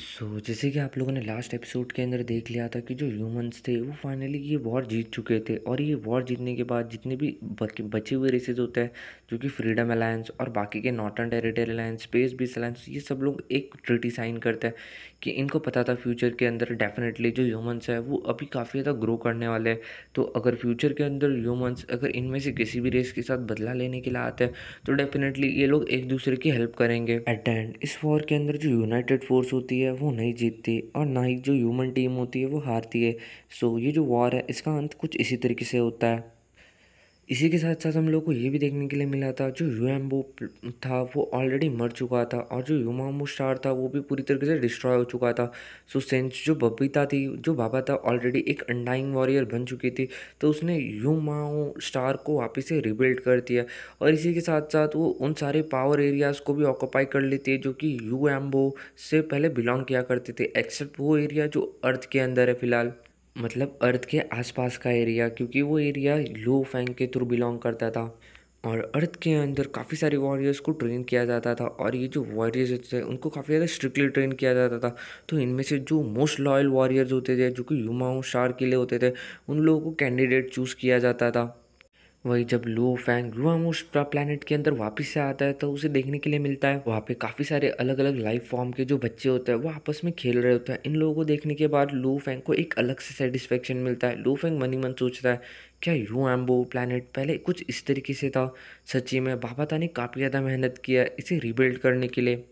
सो so, जैसे कि आप लोगों ने लास्ट एपिसोड के अंदर देख लिया था कि जो ह्यूमंस थे वो फाइनली ये वॉर जीत चुके थे और ये वॉर जीतने के बाद जितने भी बचे हुए रेसेज होते हैं जो कि फ्रीडम अलायंस और बाकी के नॉर्थन टेरिटरी अलायंस स्पेस बीस अलायंस ये सब लोग एक ट्रिटी साइन करते हैं कि इनको पता था फ्यूचर के अंदर डेफिनेटली जो ह्यूमंस है वो अभी काफ़ी ज़्यादा ग्रो करने वाले हैं तो अगर फ्यूचर के अंदर ह्यूमंस अगर इनमें से किसी भी रेस के साथ बदला लेने के लिए आते हैं तो डेफिनेटली ये लोग एक दूसरे की हेल्प करेंगे एट द एंड इस वॉर के अंदर जो यूनाइटेड फोर्स होती है है वो नहीं जीतती और ना ही जो ह्यूमन टीम होती है वो हारती है सो ये जो वॉर है इसका अंत कुछ इसी तरीके से होता है इसी के साथ साथ हम लोग को ये भी देखने के लिए मिला था जो यूएमबो था वो ऑलरेडी मर चुका था और जो यूमामो स्टार था वो भी पूरी तरीके से डिस्ट्रॉय हो चुका था सो सेंस जो बबीता थी जो बाबा था ऑलरेडी एक अंडाइंग वॉरियर बन चुकी थी तो उसने यूमाओ स्टार को वापस से रिबिल्ड कर दिया और इसी के साथ साथ वो उन सारे पावर एरियाज़ को भी ऑक्यूपाई कर लेती है जो कि यू से पहले बिलोंग किया करते थे एक्सेप्ट वो एरिया जो अर्थ के अंदर है फिलहाल मतलब अर्थ के आसपास का एरिया क्योंकि वो एरिया लो फैंग के थ्रू बिलोंग करता था और अर्थ के अंदर काफ़ी सारे वॉरियर्स को ट्रेन किया जाता था और ये जो वॉरियर्स होते थे उनको काफ़ी ज़्यादा स्ट्रिक्टली ट्रेन किया जाता था तो इनमें से जो मोस्ट लॉयल वॉरियर्स होते थे जो कि युमाओं शार किले होते थे उन लोगों को कैंडिडेट चूज़ किया जाता था वही जब लो फैंग ग्रुआम उस प्लानट के अंदर वापस से आता है तो उसे देखने के लिए मिलता है वहाँ पे काफ़ी सारे अलग अलग लाइफ फॉर्म के जो बच्चे होते हैं वो आपस में खेल रहे होते हैं इन लोगों को देखने के बाद लो फैंग को एक अलग से सेटिस्फेक्शन मिलता है लो फैंग मनी मन सोचता है क्या यू एम्बो प्लानट पहले कुछ इस तरीके से था सच्ची में बाबा ने काफ़ी ज़्यादा मेहनत किया इसे रिबिल्ड करने के लिए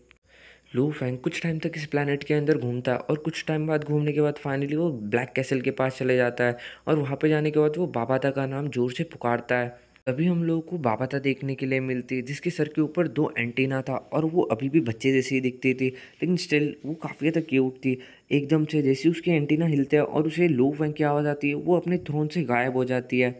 लू फैंग कुछ टाइम तक इस प्लानट के अंदर घूमता है और कुछ टाइम बाद घूमने के बाद फाइनली वो ब्लैक कैसल के पास चले जाता है और वहाँ पर जाने के बाद वो बाबाता का नाम ज़ोर से पुकारता है तभी हम लोगों को बाबाता देखने के लिए मिलती है जिसके सर के ऊपर दो एंटीना था और वो अभी भी बच्चे जैसे ही दिखती थी लेकिन स्टिल वो काफ़ी तक ये थी एकदम से जैसे उसके एंटीना हिलते हैं और उसे लू फैंग की आवाज़ आती है वो अपने थ्रोन से गायब हो जाती है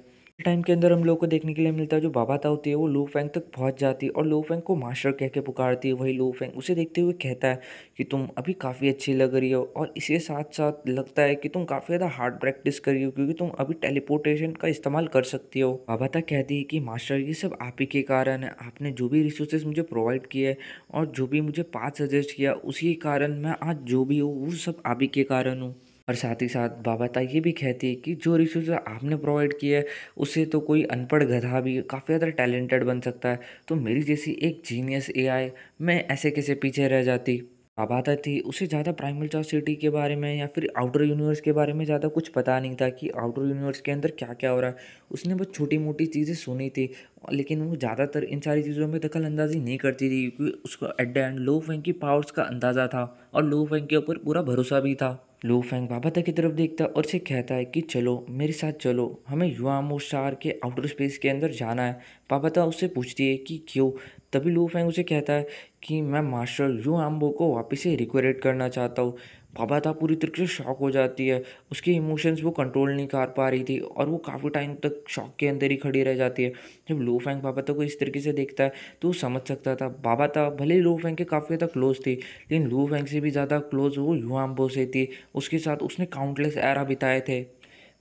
टाइम के अंदर हम लोग को देखने के लिए मिलता है जो बाबा था होती है वो लो फैंग तक पहुंच जाती है और लो फैंग को मास्टर कह के पुकारती है वही लो फैंग उसे देखते हुए कहता है कि तुम अभी काफ़ी अच्छी लग रही हो और इसके साथ साथ लगता है कि तुम काफ़ी ज़्यादा हार्ड प्रैक्टिस कर रही हो क्योंकि तुम अभी टेलीपोर्टेशन का इस्तेमाल कर सकती हो बाबा तक कहती है कि मास्टर ये सब आप ही के कारण है आपने जो भी रिसोर्सेज मुझे प्रोवाइड किए और जो भी मुझे पाथ सजेस्ट किया उसी कारण मैं आज जो भी हूँ वो सब आप ही के कारण हूँ और साथ ही साथ बाबा ये भी कहती है कि जो रिसोर्स आपने प्रोवाइड किया है उससे तो कोई अनपढ़ गधा भी काफ़ी ज़्यादा टैलेंटेड बन सकता है तो मेरी जैसी एक जीनियस एआई मैं ऐसे कैसे पीछे रह जाती बाबाता थी उसे ज़्यादा प्राइमल चार सिटी के बारे में या फिर आउटर यूनिवर्स के बारे में ज़्यादा कुछ पता नहीं था कि आउटर यूनिवर्स के अंदर क्या क्या हो रहा है उसने बस छोटी मोटी चीज़ें सुनी थी लेकिन वो ज़्यादातर इन सारी चीज़ों में दखल अंदाजी नहीं करती थी क्योंकि उसको एट द एंड लो फैंक की पावर्स का अंदाज़ा था और लो फैंक के ऊपर पूरा भरोसा भी था लू फेंग बाबा तक की तरफ देखता है और उसे कहता है कि चलो मेरे साथ चलो हमें युआमो शार के आउटर स्पेस के अंदर जाना है बाबाता उससे पूछती है कि क्यों तभी लू फेंग उसे कहता है कि मैं मास्टर यू आम्बो को वापस से रिक्वेरेट करना चाहता हूँ था पूरी तरीके से शॉक हो जाती है उसके इमोशंस वो कंट्रोल नहीं कर पा रही थी और वो काफ़ी टाइम तक शॉक के अंदर ही खड़ी रह जाती है जब लो फैंक बाबाता तो को इस तरीके से देखता है तो वो समझ सकता था था भले ही लो फैंक के काफ़ी तक क्लोज थी लेकिन लो फैंक से भी ज़्यादा क्लोज वो युआम्बो से थी उसके साथ उसने काउंटलेस एरा बिताए थे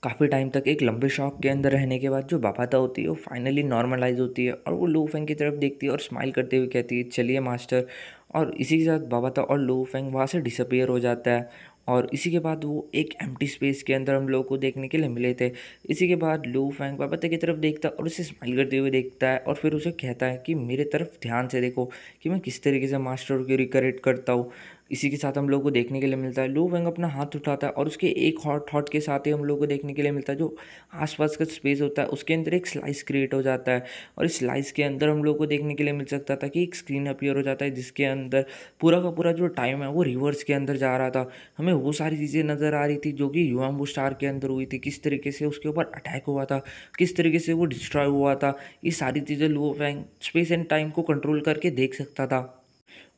काफ़ी टाइम तक एक लंबे शॉक के अंदर रहने के बाद जो बाबाता होती है वो फाइनली नॉर्मलाइज होती है और वो लो फैंक की तरफ देखती है और स्माइल करते हुए कहती है चलिए मास्टर और इसी के साथ बाबाता और लो फेंग वहाँ से डिसअपेयर हो जाता है और इसी के बाद वो एक एम्प्टी स्पेस के अंदर हम लोग को देखने के लिए मिले थे इसी के बाद लू फेंग बाबाता की तरफ देखता है और उसे स्माइल करते हुए देखता है और फिर उसे कहता है कि मेरे तरफ ध्यान से देखो कि मैं किस तरीके से मास्टर को रिकरेट करता हूँ इसी के साथ हम लोग को देखने के लिए मिलता है लू वेंग अपना हाथ उठाता है और उसके एक हॉट हॉट के साथ ही हम लोग को देखने के लिए मिलता है जो आसपास का स्पेस होता है उसके अंदर एक स्लाइस क्रिएट हो जाता है और इस स्लाइस के अंदर हम लोग को देखने के लिए मिल सकता था कि एक स्क्रीन अपियर हो जाता है जिसके अंदर पूरा का पूरा जो टाइम है वो रिवर्स के अंदर जा रहा था हमें वो सारी चीज़ें नज़र आ रही थी जो कि वो स्टार के अंदर हुई थी किस तरीके से उसके ऊपर अटैक हुआ था किस तरीके से वो डिस्ट्रॉय हुआ था ये सारी चीज़ें Lu Weng space and time को कंट्रोल करके देख सकता था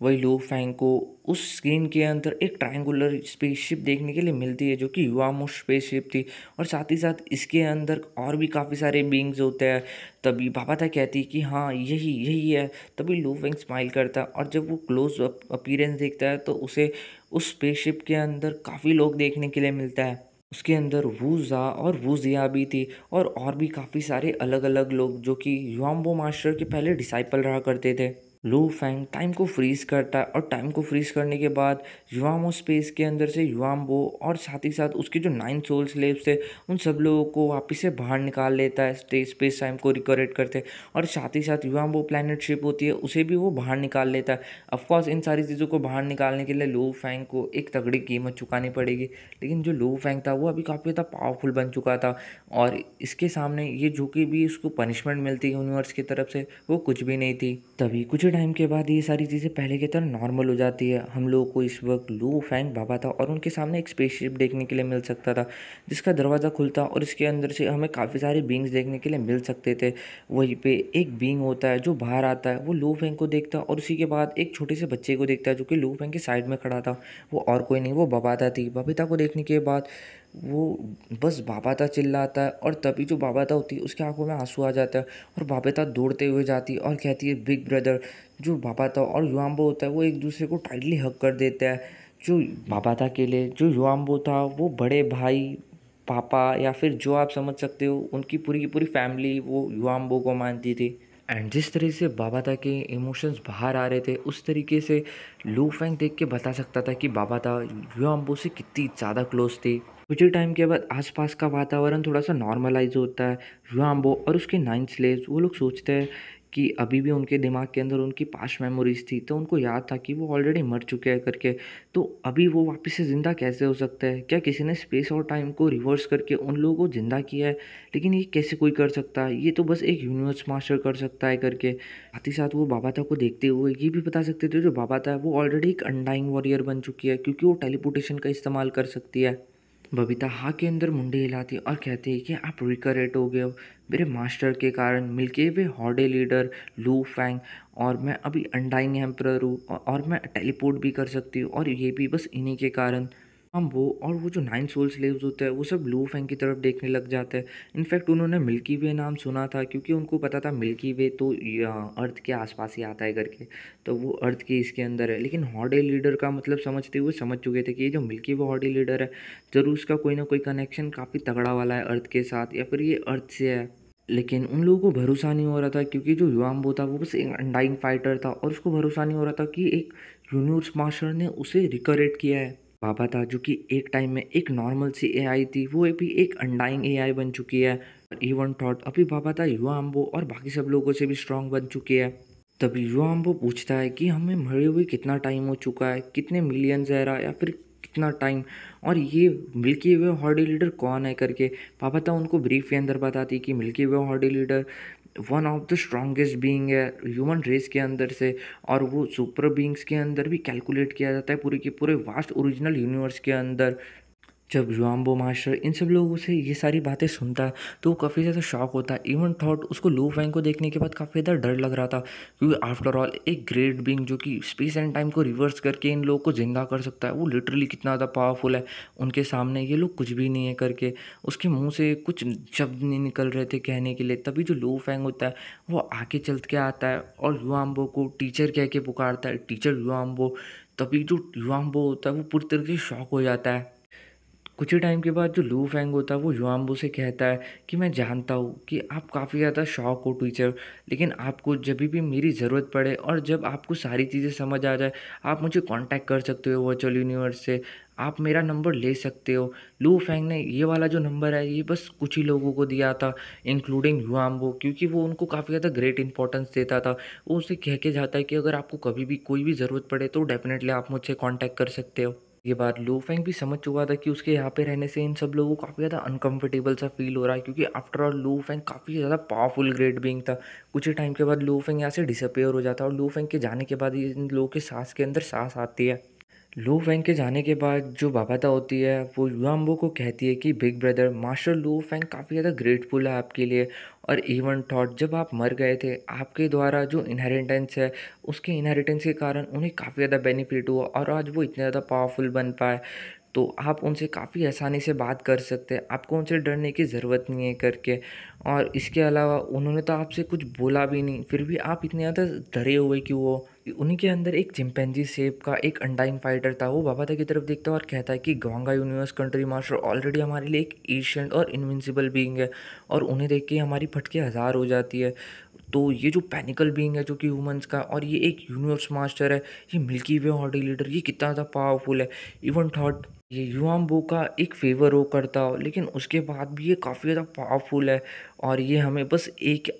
वही लो फैंग को उस स्क्रीन के अंदर एक ट्रायंगुलर स्पेसशिप देखने के लिए मिलती है जो कि युवा मोस्ट स्पेसशिप थी और साथ ही साथ इसके अंदर और भी काफ़ी सारे बींग्स होते हैं तभी बाबाता कहती है कि हाँ यही यही है तभी लो फैंग स्माइल करता है और जब वो क्लोज अपीरेंस देखता है तो उसे उस स्पेसशिप के अंदर काफ़ी लोग देखने के लिए मिलता है उसके अंदर वूजा और वूजिया भी थी और और भी काफ़ी सारे अलग अलग लोग जो कि युवाम्बो मास्टर के पहले डिसाइपल रहा करते थे लो फैंग टाइम को फ्रीज करता है और टाइम को फ्रीज करने के बाद युवामो स्पेस के अंदर से वो और साथ ही साथ उसके जो नाइन सोल स्लेब्स थे उन सब लोगों को वापस से बाहर निकाल लेता है स्पेस टाइम को रिकोरेट करते और साथ ही साथ वो प्लानट शिप होती है उसे भी वो बाहर निकाल लेता है अफकोर्स इन सारी चीज़ों को बाहर निकालने के लिए लो फैंग को एक तगड़ी कीमत चुकानी पड़ेगी लेकिन जो लो फैंग था वो अभी काफ़ी ज़्यादा पावरफुल बन चुका था और इसके सामने ये जो कि भी उसको पनिशमेंट मिलती है यूनिवर्स की तरफ से वो कुछ भी नहीं थी तभी कुछ टाइम के बाद ये सारी चीज़ें पहले की तरह नॉर्मल हो जाती है हम लोगों को इस वक्त लू फैंग बाबा था और उनके सामने एक स्पेसशिप देखने के लिए मिल सकता था जिसका दरवाज़ा खुलता और इसके अंदर से हमें काफ़ी सारे बींग्स देखने के लिए मिल सकते थे वहीं पे एक बींग होता है जो बाहर आता है वो लू फैंग को देखता और उसी के बाद एक छोटे से बच्चे को देखता है जो कि लू फैंग के साइड में खड़ा था वो और कोई नहीं वो बबाता थी बबीता को देखने के बाद वो बस बाबा था चिल्लाता है और तभी जो बाबा था होती है उसकी आंखों में आंसू आ जाता है और बाबाता दौड़ते हुए जाती है और कहती है बिग ब्रदर जो बाबा था और युवाम्बो होता है वो एक दूसरे को टाइटली हक कर देता है जो बाबा था के लिए जो युवाम्बो था वो बड़े भाई पापा या फिर जो आप समझ सकते हो उनकी पूरी की पूरी फैमिली वो युवाम्बो को मानती थी एंड जिस तरीके से बाबा था के इमोशंस बाहर आ रहे थे उस तरीके से लू फैंग देख के बता सकता था कि बाबा था युवाम्बो से कितनी ज़्यादा क्लोज थी कुछ ही टाइम के बाद आसपास का वातावरण थोड़ा सा नॉर्मलाइज होता है राम्बो और उसके नाइन स्लेव्स वो लोग सोचते हैं कि अभी भी उनके दिमाग के अंदर उनकी पास्ट मेमोरीज थी तो उनको याद था कि वो ऑलरेडी मर चुके हैं करके तो अभी वो वापस से ज़िंदा कैसे हो सकता है क्या किसी ने स्पेस और टाइम को रिवर्स करके उन लोगों को ज़िंदा किया है लेकिन ये कैसे कोई कर सकता है ये तो बस एक यूनिवर्स मास्टर कर सकता है करके साथ ही साथ वो बाबाता को देखते हुए ये भी बता सकते थे जो बाबाता है वो ऑलरेडी एक अनडाइंग वॉरियर बन चुकी है क्योंकि वो टेलीपोटेशन का इस्तेमाल कर सकती है बबीता हाँ के अंदर मुंडी हिलाती और कहती है कि आप रिकरेट हो गए हो मेरे मास्टर के कारण मिलके वे हॉडे लीडर लू फैंग और मैं अभी अंडाइंग एम्प्रर हूँ और मैं टेलीपोर्ट भी कर सकती हूँ और ये भी बस इन्हीं के कारण हम वो और वो जो नाइन सोल स्लेव्स होते हैं वो सब लू फैंग की तरफ देखने लग जाते हैं इनफैक्ट उन्होंने मिल्की वे नाम सुना था क्योंकि उनको पता था मिल्की वे तो अर्थ के आसपास ही आता है करके तो वो अर्थ के इसके अंदर है लेकिन हॉडे लीडर का मतलब समझते हुए समझ चुके थे कि ये जो मिल्की वे हॉडे लीडर है ज़रूर उसका कोई ना कोई कनेक्शन काफ़ी तगड़ा वाला है अर्थ के साथ या फिर ये अर्थ से है लेकिन उन लोगों को भरोसा नहीं हो रहा था क्योंकि जो युवाम्बो था वो बस एक अंडाइंग फाइटर था और उसको भरोसा नहीं हो रहा था कि एक यूनिवर्स मास्टर ने उसे रिकरेट किया है बाबा था जो कि एक टाइम में एक नॉर्मल सी आई थी वो भी एक अंडाइंग आई बन चुकी है और इवन थॉट अभी बाबा था युवा अम्बो और बाकी सब लोगों से भी स्ट्रांग बन चुकी है तभी युवा अम्बो पूछता है कि हमें मरे हुए कितना टाइम हो चुका है कितने मिलियन जहरा या फिर कितना टाइम और ये मिल्की वे हॉडी लीडर कौन है करके पापा था उनको ब्रीफ के अंदर बताती कि मिल्की वे हॉडी leader one of the strongest being है ह्यूमन रेस के अंदर से और वो सुपर बींग्स के अंदर भी कैलकुलेट किया जाता है पूरे के पूरे वास्ट ओरिजिनल यूनिवर्स के अंदर जब जुआम्बो मास्टर इन सब लोगों से ये सारी बातें सुनता है तो वो काफ़ी ज़्यादा शॉक होता है इवन थॉट उसको लू फैंग को देखने के बाद काफ़ी ज़्यादा डर लग रहा था क्योंकि आफ्टर ऑल एक ग्रेट बींग जो कि स्पेस एंड टाइम को रिवर्स करके इन लोगों को जिंदा कर सकता है वो लिटरली कितना ज़्यादा पावरफुल है उनके सामने ये लोग कुछ भी नहीं है करके उसके मुँह से कुछ शब्द नहीं निकल रहे थे कहने के लिए तभी जो लू फैंग होता है वो आके चल के आता है और युआम्बो को टीचर कह के पुकारता है टीचर युआम्बो तभी जो युवाम्बो होता है वो पूरी तरीके से शॉक हो जाता है कुछ ही टाइम के बाद जो लू फैंग होता है वो युआम्बू से कहता है कि मैं जानता हूँ कि आप काफ़ी ज़्यादा शौक हो टीचर लेकिन आपको जब भी मेरी ज़रूरत पड़े और जब आपको सारी चीज़ें समझ आ जाए आप मुझे कांटेक्ट कर सकते हो वर्चुअल यूनिवर्स से आप मेरा नंबर ले सकते हो लू फेंग ने ये वाला जो नंबर है ये बस कुछ ही लोगों को दिया था इंक्लूडिंग युआम्बो क्योंकि वो उनको काफ़ी ज़्यादा ग्रेट इंपॉर्टेंस देता था वो उसे कह के जाता है कि अगर आपको कभी भी कोई भी ज़रूरत पड़े तो डेफिनेटली आप मुझसे कॉन्टैक्ट कर सकते हो ये बात लोफेंग भी समझ चुका था कि उसके यहाँ पे रहने से इन सब लोगों को काफ़ी ज़्यादा अनकंफर्टेबल सा फील हो रहा है क्योंकि आफ्टर ऑल लोफेंग काफ़ी ज़्यादा पावरफुल ग्रेट बींग था कुछ ही टाइम के बाद लोफेंग यहाँ से डिसअपेयर हो जाता है और लोफेंग के जाने के बाद इन लोगों के सांस के अंदर सांस आती है लो फेंग के जाने के बाद जो बाबाता होती है वो युआम्बो को कहती है कि big brother master Lo Feng काफ़ी ज़्यादा ग्रेटफुल है आपके लिए और इवन थॉट जब आप मर गए थे आपके द्वारा जो इनहेरिटेंस है उसके इनहेरिटेंस के कारण उन्हें काफ़ी ज़्यादा बेनिफिट हुआ और आज वो इतने ज़्यादा पावरफुल बन पाए तो आप उनसे काफ़ी आसानी से बात कर सकते हैं आपको उनसे डरने की ज़रूरत नहीं है करके और इसके अलावा उन्होंने तो आपसे कुछ बोला भी नहीं फिर भी आप इतने ज़्यादा डरे हुए कि वो उन्हीं के अंदर एक चिंपैंजी सेप का एक अंडाइन फाइटर था वो बाबा की तरफ देखता है और कहता है कि गवांगा यूनिवर्स कंट्री मास्टर ऑलरेडी हमारे लिए एक एशियंट और इनविंसिबल बींग है और उन्हें देख के हमारी फटके हज़ार हो जाती है तो ये जो पैनिकल बींग है जो कि ह्यूमंस का और ये एक यूनिवर्स मास्टर है ये मिल्की वे हॉडी लीडर ये कितना ज़्यादा पावरफुल है इवन थॉट ये बो का एक फेवर हो करता हो लेकिन उसके बाद भी ये काफ़ी ज़्यादा पावरफुल है और ये हमें बस एक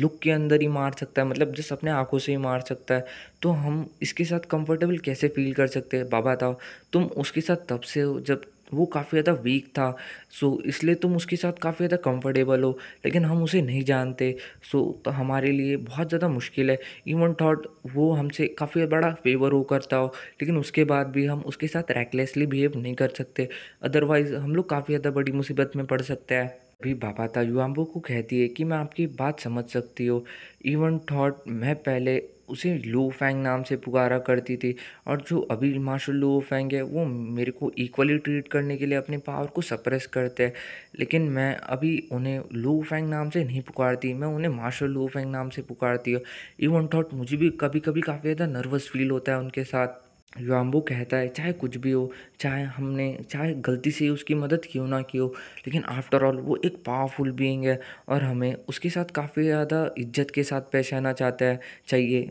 लुक के अंदर ही मार सकता है मतलब जस्ट अपने आंखों से ही मार सकता है तो हम इसके साथ कंफर्टेबल कैसे फील कर सकते हैं बाबा ताओ तुम उसके साथ तब से हो जब वो काफ़ी ज़्यादा वीक था सो इसलिए तुम उसके साथ काफ़ी ज़्यादा कंफर्टेबल हो लेकिन हम उसे नहीं जानते सो तो हमारे लिए बहुत ज़्यादा मुश्किल है इवन थॉट वो हमसे काफ़ी बड़ा फेवर हो करता हो लेकिन उसके बाद भी हम उसके साथ रैकलेसली बिहेव नहीं कर सकते अदरवाइज़ हम लोग काफ़ी ज़्यादा बड़ी मुसीबत में पड़ सकते हैं भी बाबाता युवाम्बो को कहती है कि मैं आपकी बात समझ सकती हूँ इवन थॉट मैं पहले उसे लो फैंग नाम से पुकारा करती थी और जो अभी मार्शल लो फैंग है वो मेरे को इक्वली ट्रीट करने के लिए अपने पावर को सप्रेस करते हैं लेकिन मैं अभी उन्हें लो फैंग नाम से नहीं पुकारती मैं उन्हें मार्शल लो फैंग नाम से पुकारती हूँ इवन थॉट मुझे भी कभी कभी काफ़ी ज़्यादा नर्वस फील होता है उनके साथ रामबो कहता है चाहे कुछ भी हो चाहे हमने चाहे गलती से उसकी मदद क्यों ना की हो लेकिन आफ्टर ऑल वो एक पावरफुल बीइंग है और हमें उसके साथ काफ़ी ज़्यादा इज्जत के साथ पेश आना चाहता है चाहिए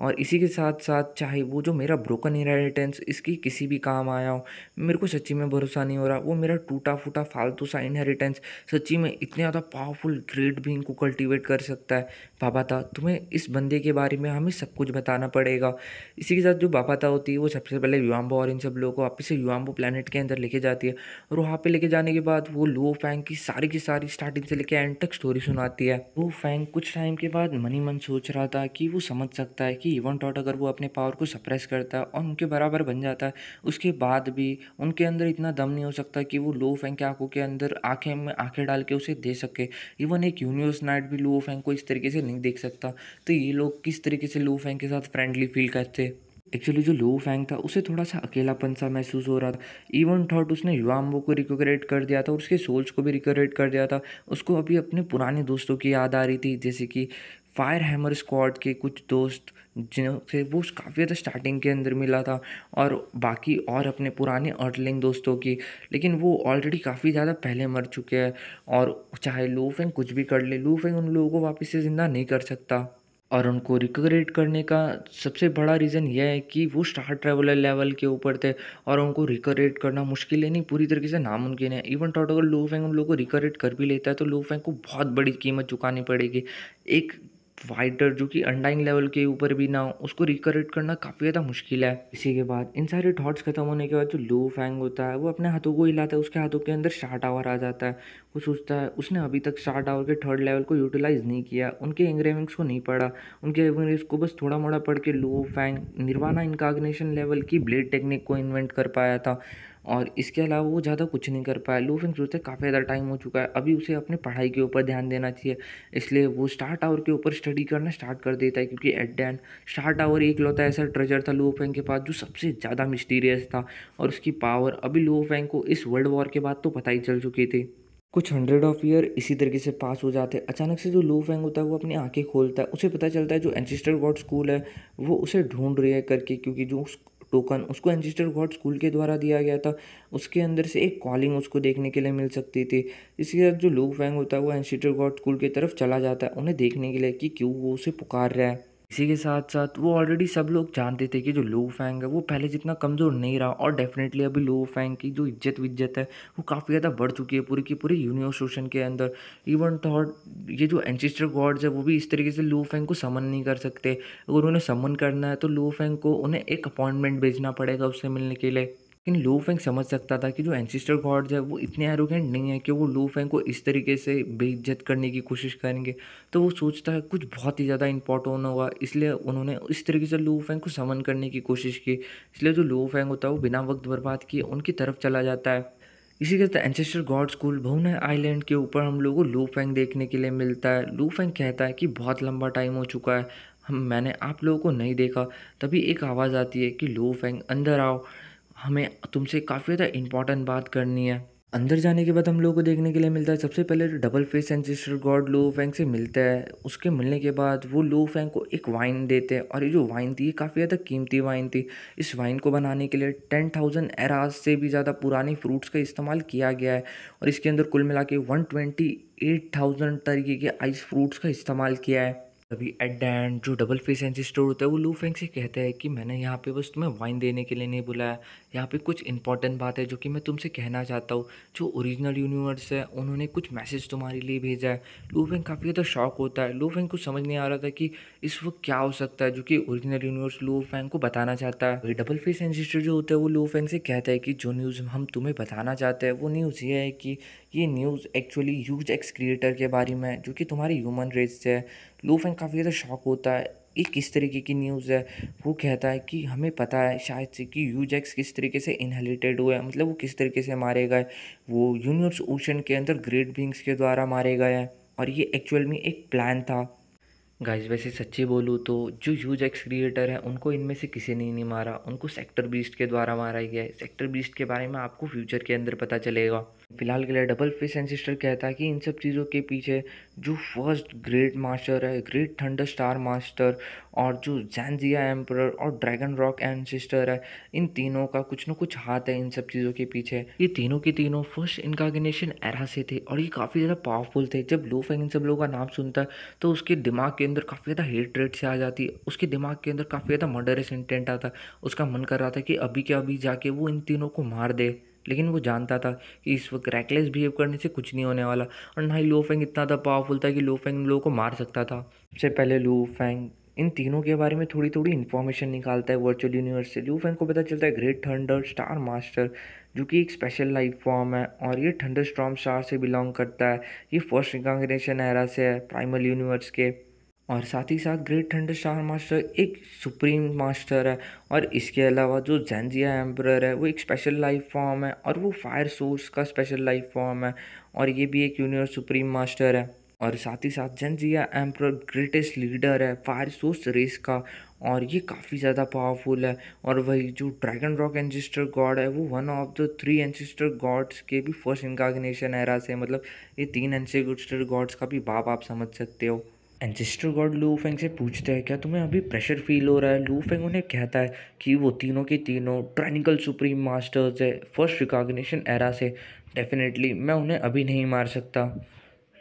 और इसी के साथ साथ चाहे वो जो मेरा ब्रोकन इनहेरिटेंस इसकी किसी भी काम आया हो मेरे को सच्ची में भरोसा नहीं हो रहा वो मेरा टूटा फूटा फालतू सा इनहेरिटेंस सच्ची में इतने ज़्यादा पावरफुल ग्रेट भी इनको कल्टिवेट कर सकता है पापा था तुम्हें इस बंदे के बारे में हमें सब कुछ बताना पड़ेगा इसी के साथ जो पापा था होती है वो सबसे पहले युवाम्बो और इन सब लोगों को वापस से युवाम्बो प्लानट के अंदर लेके जाती है और वहाँ पर लेके जाने के बाद वो लो फैंग की सारी की सारी स्टार्टिंग से लेके एंड तक स्टोरी सुनाती है वो फैंग कुछ टाइम के बाद मनी मन सोच रहा था कि वो समझ सकता है कि इवन टॉट अगर वो अपने पावर को सप्रेस करता है और उनके बराबर बन जाता है उसके बाद भी उनके अंदर इतना दम नहीं हो सकता कि वो लो फैंग की आंखों के अंदर आंखें में आंखें डाल के उसे दे सके इवन एक यूनिवर्स नाइट भी लो फैंग को इस तरीके से नहीं देख सकता तो ये लोग किस तरीके से लू फैंग के साथ फ्रेंडली फील करते एक्चुअली जो लू फैंग था उसे थोड़ा सा अकेलापन सा महसूस हो रहा था इवन थॉट उसने युवाम्बो को रिकोगरेट कर दिया था और उसके सोल्स को भी रिकोगरेट कर दिया था उसको अभी अपने पुराने दोस्तों की याद आ रही थी जैसे कि फायर हैमर स्क्वाड के कुछ दोस्त जिनसे वो काफ़ी ज़्यादा स्टार्टिंग के अंदर मिला था और बाकी और अपने पुराने अर्टलिंग दोस्तों की लेकिन वो ऑलरेडी काफ़ी ज़्यादा पहले मर चुके हैं और चाहे लू फेंग कुछ भी कर ले लू फेंग उन लोगों को वापस से ज़िंदा नहीं कर सकता और उनको रिकग्रेट करने का सबसे बड़ा रीज़न यह है कि वो स्टार ट्रैवलर लेवल के ऊपर थे और उनको रिकरेट करना मुश्किल है नहीं पूरी तरीके से नामुमकिन है इवन टॉट तो अगर फेंग उन लोगों को रिकरेट कर भी लेता है तो लो फेंग को बहुत बड़ी कीमत चुकानी पड़ेगी एक फाइटर जो कि अंडाइंग लेवल के ऊपर भी ना हो उसको रिकरेक्ट करना काफ़ी ज़्यादा मुश्किल है इसी के बाद इन सारे थॉट्स खत्म होने के बाद जो लू फैंग होता है वो अपने हाथों को हिलाता है उसके हाथों के अंदर शार्ट आवर आ जाता है वो सोचता है उसने अभी तक शार्ट आवर के थर्ड लेवल को यूटिलाइज़ नहीं किया उनके एंग्रेविंग्स को नहीं पढ़ा उनके एंग्रेविंग्स को बस थोड़ा मोड़ा पढ़ के लू फैंग निर्वाणा इनकाग्नेशन लेवल की ब्लेड टेक्निक को इन्वेंट कर पाया था और इसके अलावा वो ज़्यादा कुछ नहीं कर पाया शुरू से काफ़ी ज़्यादा टाइम हो चुका है अभी उसे अपनी पढ़ाई के ऊपर ध्यान देना चाहिए इसलिए वो स्टार्ट आवर के ऊपर स्टडी करना स्टार्ट कर देता है क्योंकि at the end start hour एक लौता ऐसा ट्रेजर था लुओ के पास जो सबसे ज़्यादा मिस्टीरियस था और उसकी पावर अभी लुओ फैंग को इस वर्ल्ड वॉर के बाद तो पता ही चल चुकी थी कुछ हंड्रेड ऑफ ईयर इसी तरीके से पास हो जाते हैं अचानक से जो लो फैंग होता है वो अपनी आंखें खोलता है उसे पता चलता है जो एंचेस्टर गॉड स्कूल है वो उसे ढूंढ रही है करके क्योंकि जो टोकन उसको एंजिस्टर गॉड स्कूल के द्वारा दिया गया था उसके अंदर से एक कॉलिंग उसको देखने के लिए मिल सकती थी इसके साथ जो लूप वैंग होता है वो एंजिस्टर गॉड स्कूल की तरफ चला जाता है उन्हें देखने के लिए कि क्यों वो उसे पुकार रहा है इसी के साथ साथ वो ऑलरेडी सब लोग जानते थे कि जो लो फैंग है वो पहले जितना कमज़ोर नहीं रहा और डेफिनेटली अभी लो फैंग की जो इज्जत विज्जत है वो काफ़ी ज़्यादा बढ़ चुकी है पूरी की पूरी यूनिवर्सोशन के अंदर इवन थॉट ये जो एनचेस्टर गॉड्स है वो भी इस तरीके से लो फैंग को समन नहीं कर सकते अगर उन्हें समन करना है तो लो फैंग को उन्हें एक अपॉइंटमेंट भेजना पड़ेगा उससे मिलने के लिए लेकिन लो फेंग समझ सकता था कि जो एनसिस्टर गॉड्स है वो इतने एरोगेंट नहीं है कि वो लो फैंग को इस तरीके से बेइज्जत करने की कोशिश करेंगे तो वो सोचता है कुछ बहुत ही ज़्यादा इंपॉर्टेंट होगा इसलिए उन्होंने इस तरीके से लो फैंग को समन करने की कोशिश की इसलिए जो लो फेंग होता है वो बिना वक्त बर्बाद किए उनकी तरफ चला जाता है इसी के साथ एनसेस्टर गॉड स्कूल भवन आइलैंड के ऊपर हम लोगों को लू फैंग देखने के लिए मिलता है लू फेंग कहता है कि बहुत लंबा टाइम हो चुका है हम मैंने आप लोगों को नहीं देखा तभी एक आवाज़ आती है कि लो फेंग अंदर आओ हमें तुमसे काफ़ी ज़्यादा इंपॉर्टेंट बात करनी है अंदर जाने के बाद हम लोगों को देखने के लिए मिलता है सबसे पहले तो double face ancestor god Lo Fang से मिलता है उसके मिलने के बाद वो लो फैंक को एक वाइन देते हैं और ये जो वाइन थी ये काफ़ी ज़्यादा कीमती वाइन थी इस वाइन को बनाने के लिए टेन थाउजेंड एराज से भी ज़्यादा पुराने फ्रूट्स का इस्तेमाल किया गया है और इसके अंदर कुल मिला के वन ट्वेंटी एट थाउजेंड तरीके के आइस फ्रूट्स का इस्तेमाल किया है तभी एट द एंड जो डबल फेस एंसिस्टर होता है वो लू फेंक से कहता है कि मैंने यहाँ पे बस तुम्हें वाइन देने के लिए नहीं बुलाया यहाँ पे कुछ इंपॉर्टेंट बात है जो कि मैं तुमसे कहना चाहता हूँ जो ओरिजिनल यूनिवर्स है उन्होंने कुछ मैसेज तुम्हारे लिए भेजा है लूफेंग काफ़ी ज़्यादा शॉक होता है लूफेंग को समझ नहीं आ रहा था कि इस वक्त क्या हो सकता है जो कि ओरिजिनल यूनिवर्स लूफेंग को बताना चाहता है डबल फेस एंसिस्टर जो होता है वो लूफेंग से कहता है कि जो न्यूज़ हम तुम्हें बताना चाहते हैं वो न्यूज़ ये है कि ये news actually use X creator के बारे में जो कि तुम्हारी ह्यूमन रेस से है लूफेंग काफ़ी ज़्यादा शॉक होता है ये किस तरीके की न्यूज़ है वो कहता है कि हमें पता है शायद से कि यूजैक्स किस तरीके से इनहेलिटेड हुए मतलब वो किस तरीके से मारे गए वो यूनिवर्स ओशन के अंदर ग्रेट बींग्स के द्वारा मारे गए हैं और ये एक्चुअल में एक प्लान था गाइस वैसे सच्ची बोलूँ तो जो यूज एक्स क्रिएटर है उनको इनमें से किसी ने नहीं मारा उनको सेक्टर बीस्ट के द्वारा मारा गया है सेक्टर बीस्ट के बारे में आपको फ्यूचर के अंदर पता चलेगा फिलहाल के लिए डबल फिश एंसिस्टर कहता है कि इन सब चीज़ों के पीछे जो फर्स्ट ग्रेट मास्टर है ग्रेट थंडर स्टार मास्टर और जो जैनजिया एम्पर और ड्रैगन रॉक एंसिस्टर है इन तीनों का कुछ ना कुछ हाथ है इन सब चीज़ों के पीछे ये तीनों के तीनों फर्स्ट इनकागिनेशन एरा से थे और ये काफ़ी ज़्यादा पावरफुल थे जब लो इन सब लोगों का नाम सुनता है तो उसके दिमाग के अंदर काफ़ी ज़्यादा हेट रेट से आ जाती है उसके दिमाग के अंदर काफ़ी ज़्यादा मर्डरस इंटेंट आता उसका मन कर रहा था कि अभी के अभी जाके वो इन तीनों को मार दे लेकिन वो जानता था कि इस वक्त रैकलेस बिहेव करने से कुछ नहीं होने वाला और ना ही लो फेंग इतना ज़्यादा पावरफुल था कि लो फेंग लोगों को मार सकता था सबसे पहले लो फैंग इन तीनों के बारे में थोड़ी थोड़ी इन्फॉर्मेशन निकालता है वर्चुअल यूनिवर्स से लू फैंग को पता चलता है ग्रेट थंडर स्टार मास्टर जो कि एक स्पेशल लाइफ फॉर्म है और ये थंडर स्ट्रॉम स्टार से बिलोंग करता है ये फर्स्ट रिकॉन्गनेशन एरा से है प्राइमल यूनिवर्स के और साथ ही साथ ग्रेट थंडर स्टार मास्टर एक सुप्रीम मास्टर है और इसके अलावा जो जेंजिया एम्प्रर है वो एक स्पेशल लाइफ फॉर्म है और वो फायर सोर्स का स्पेशल लाइफ फॉर्म है और ये भी एक यूनिवर्स सुप्रीम मास्टर है और साथ ही साथ जैनजिया एम्प्रर ग्रेटेस्ट लीडर है फायर सोर्स रेस का और ये काफ़ी ज़्यादा पावरफुल है और वही जो ड्रैगन रॉक एंजिस्टर गॉड है वो one of the three ancestor gods के भी फर्स्ट इनकागनेशन एरा से मतलब ये तीन एंजिस्टर गॉड्स का भी बाप आप समझ सकते हो एंचेस्टर गॉड लू फेंग से पूछते हैं क्या तुम्हें अभी प्रेशर फील हो रहा है लू फेंग उन्हें कहता है कि वो तीनों के तीनों ट्रैनिकल सुप्रीम मास्टर्स है फर्स्ट रिकॉग्निशन एरा से डेफिनेटली मैं उन्हें अभी नहीं मार सकता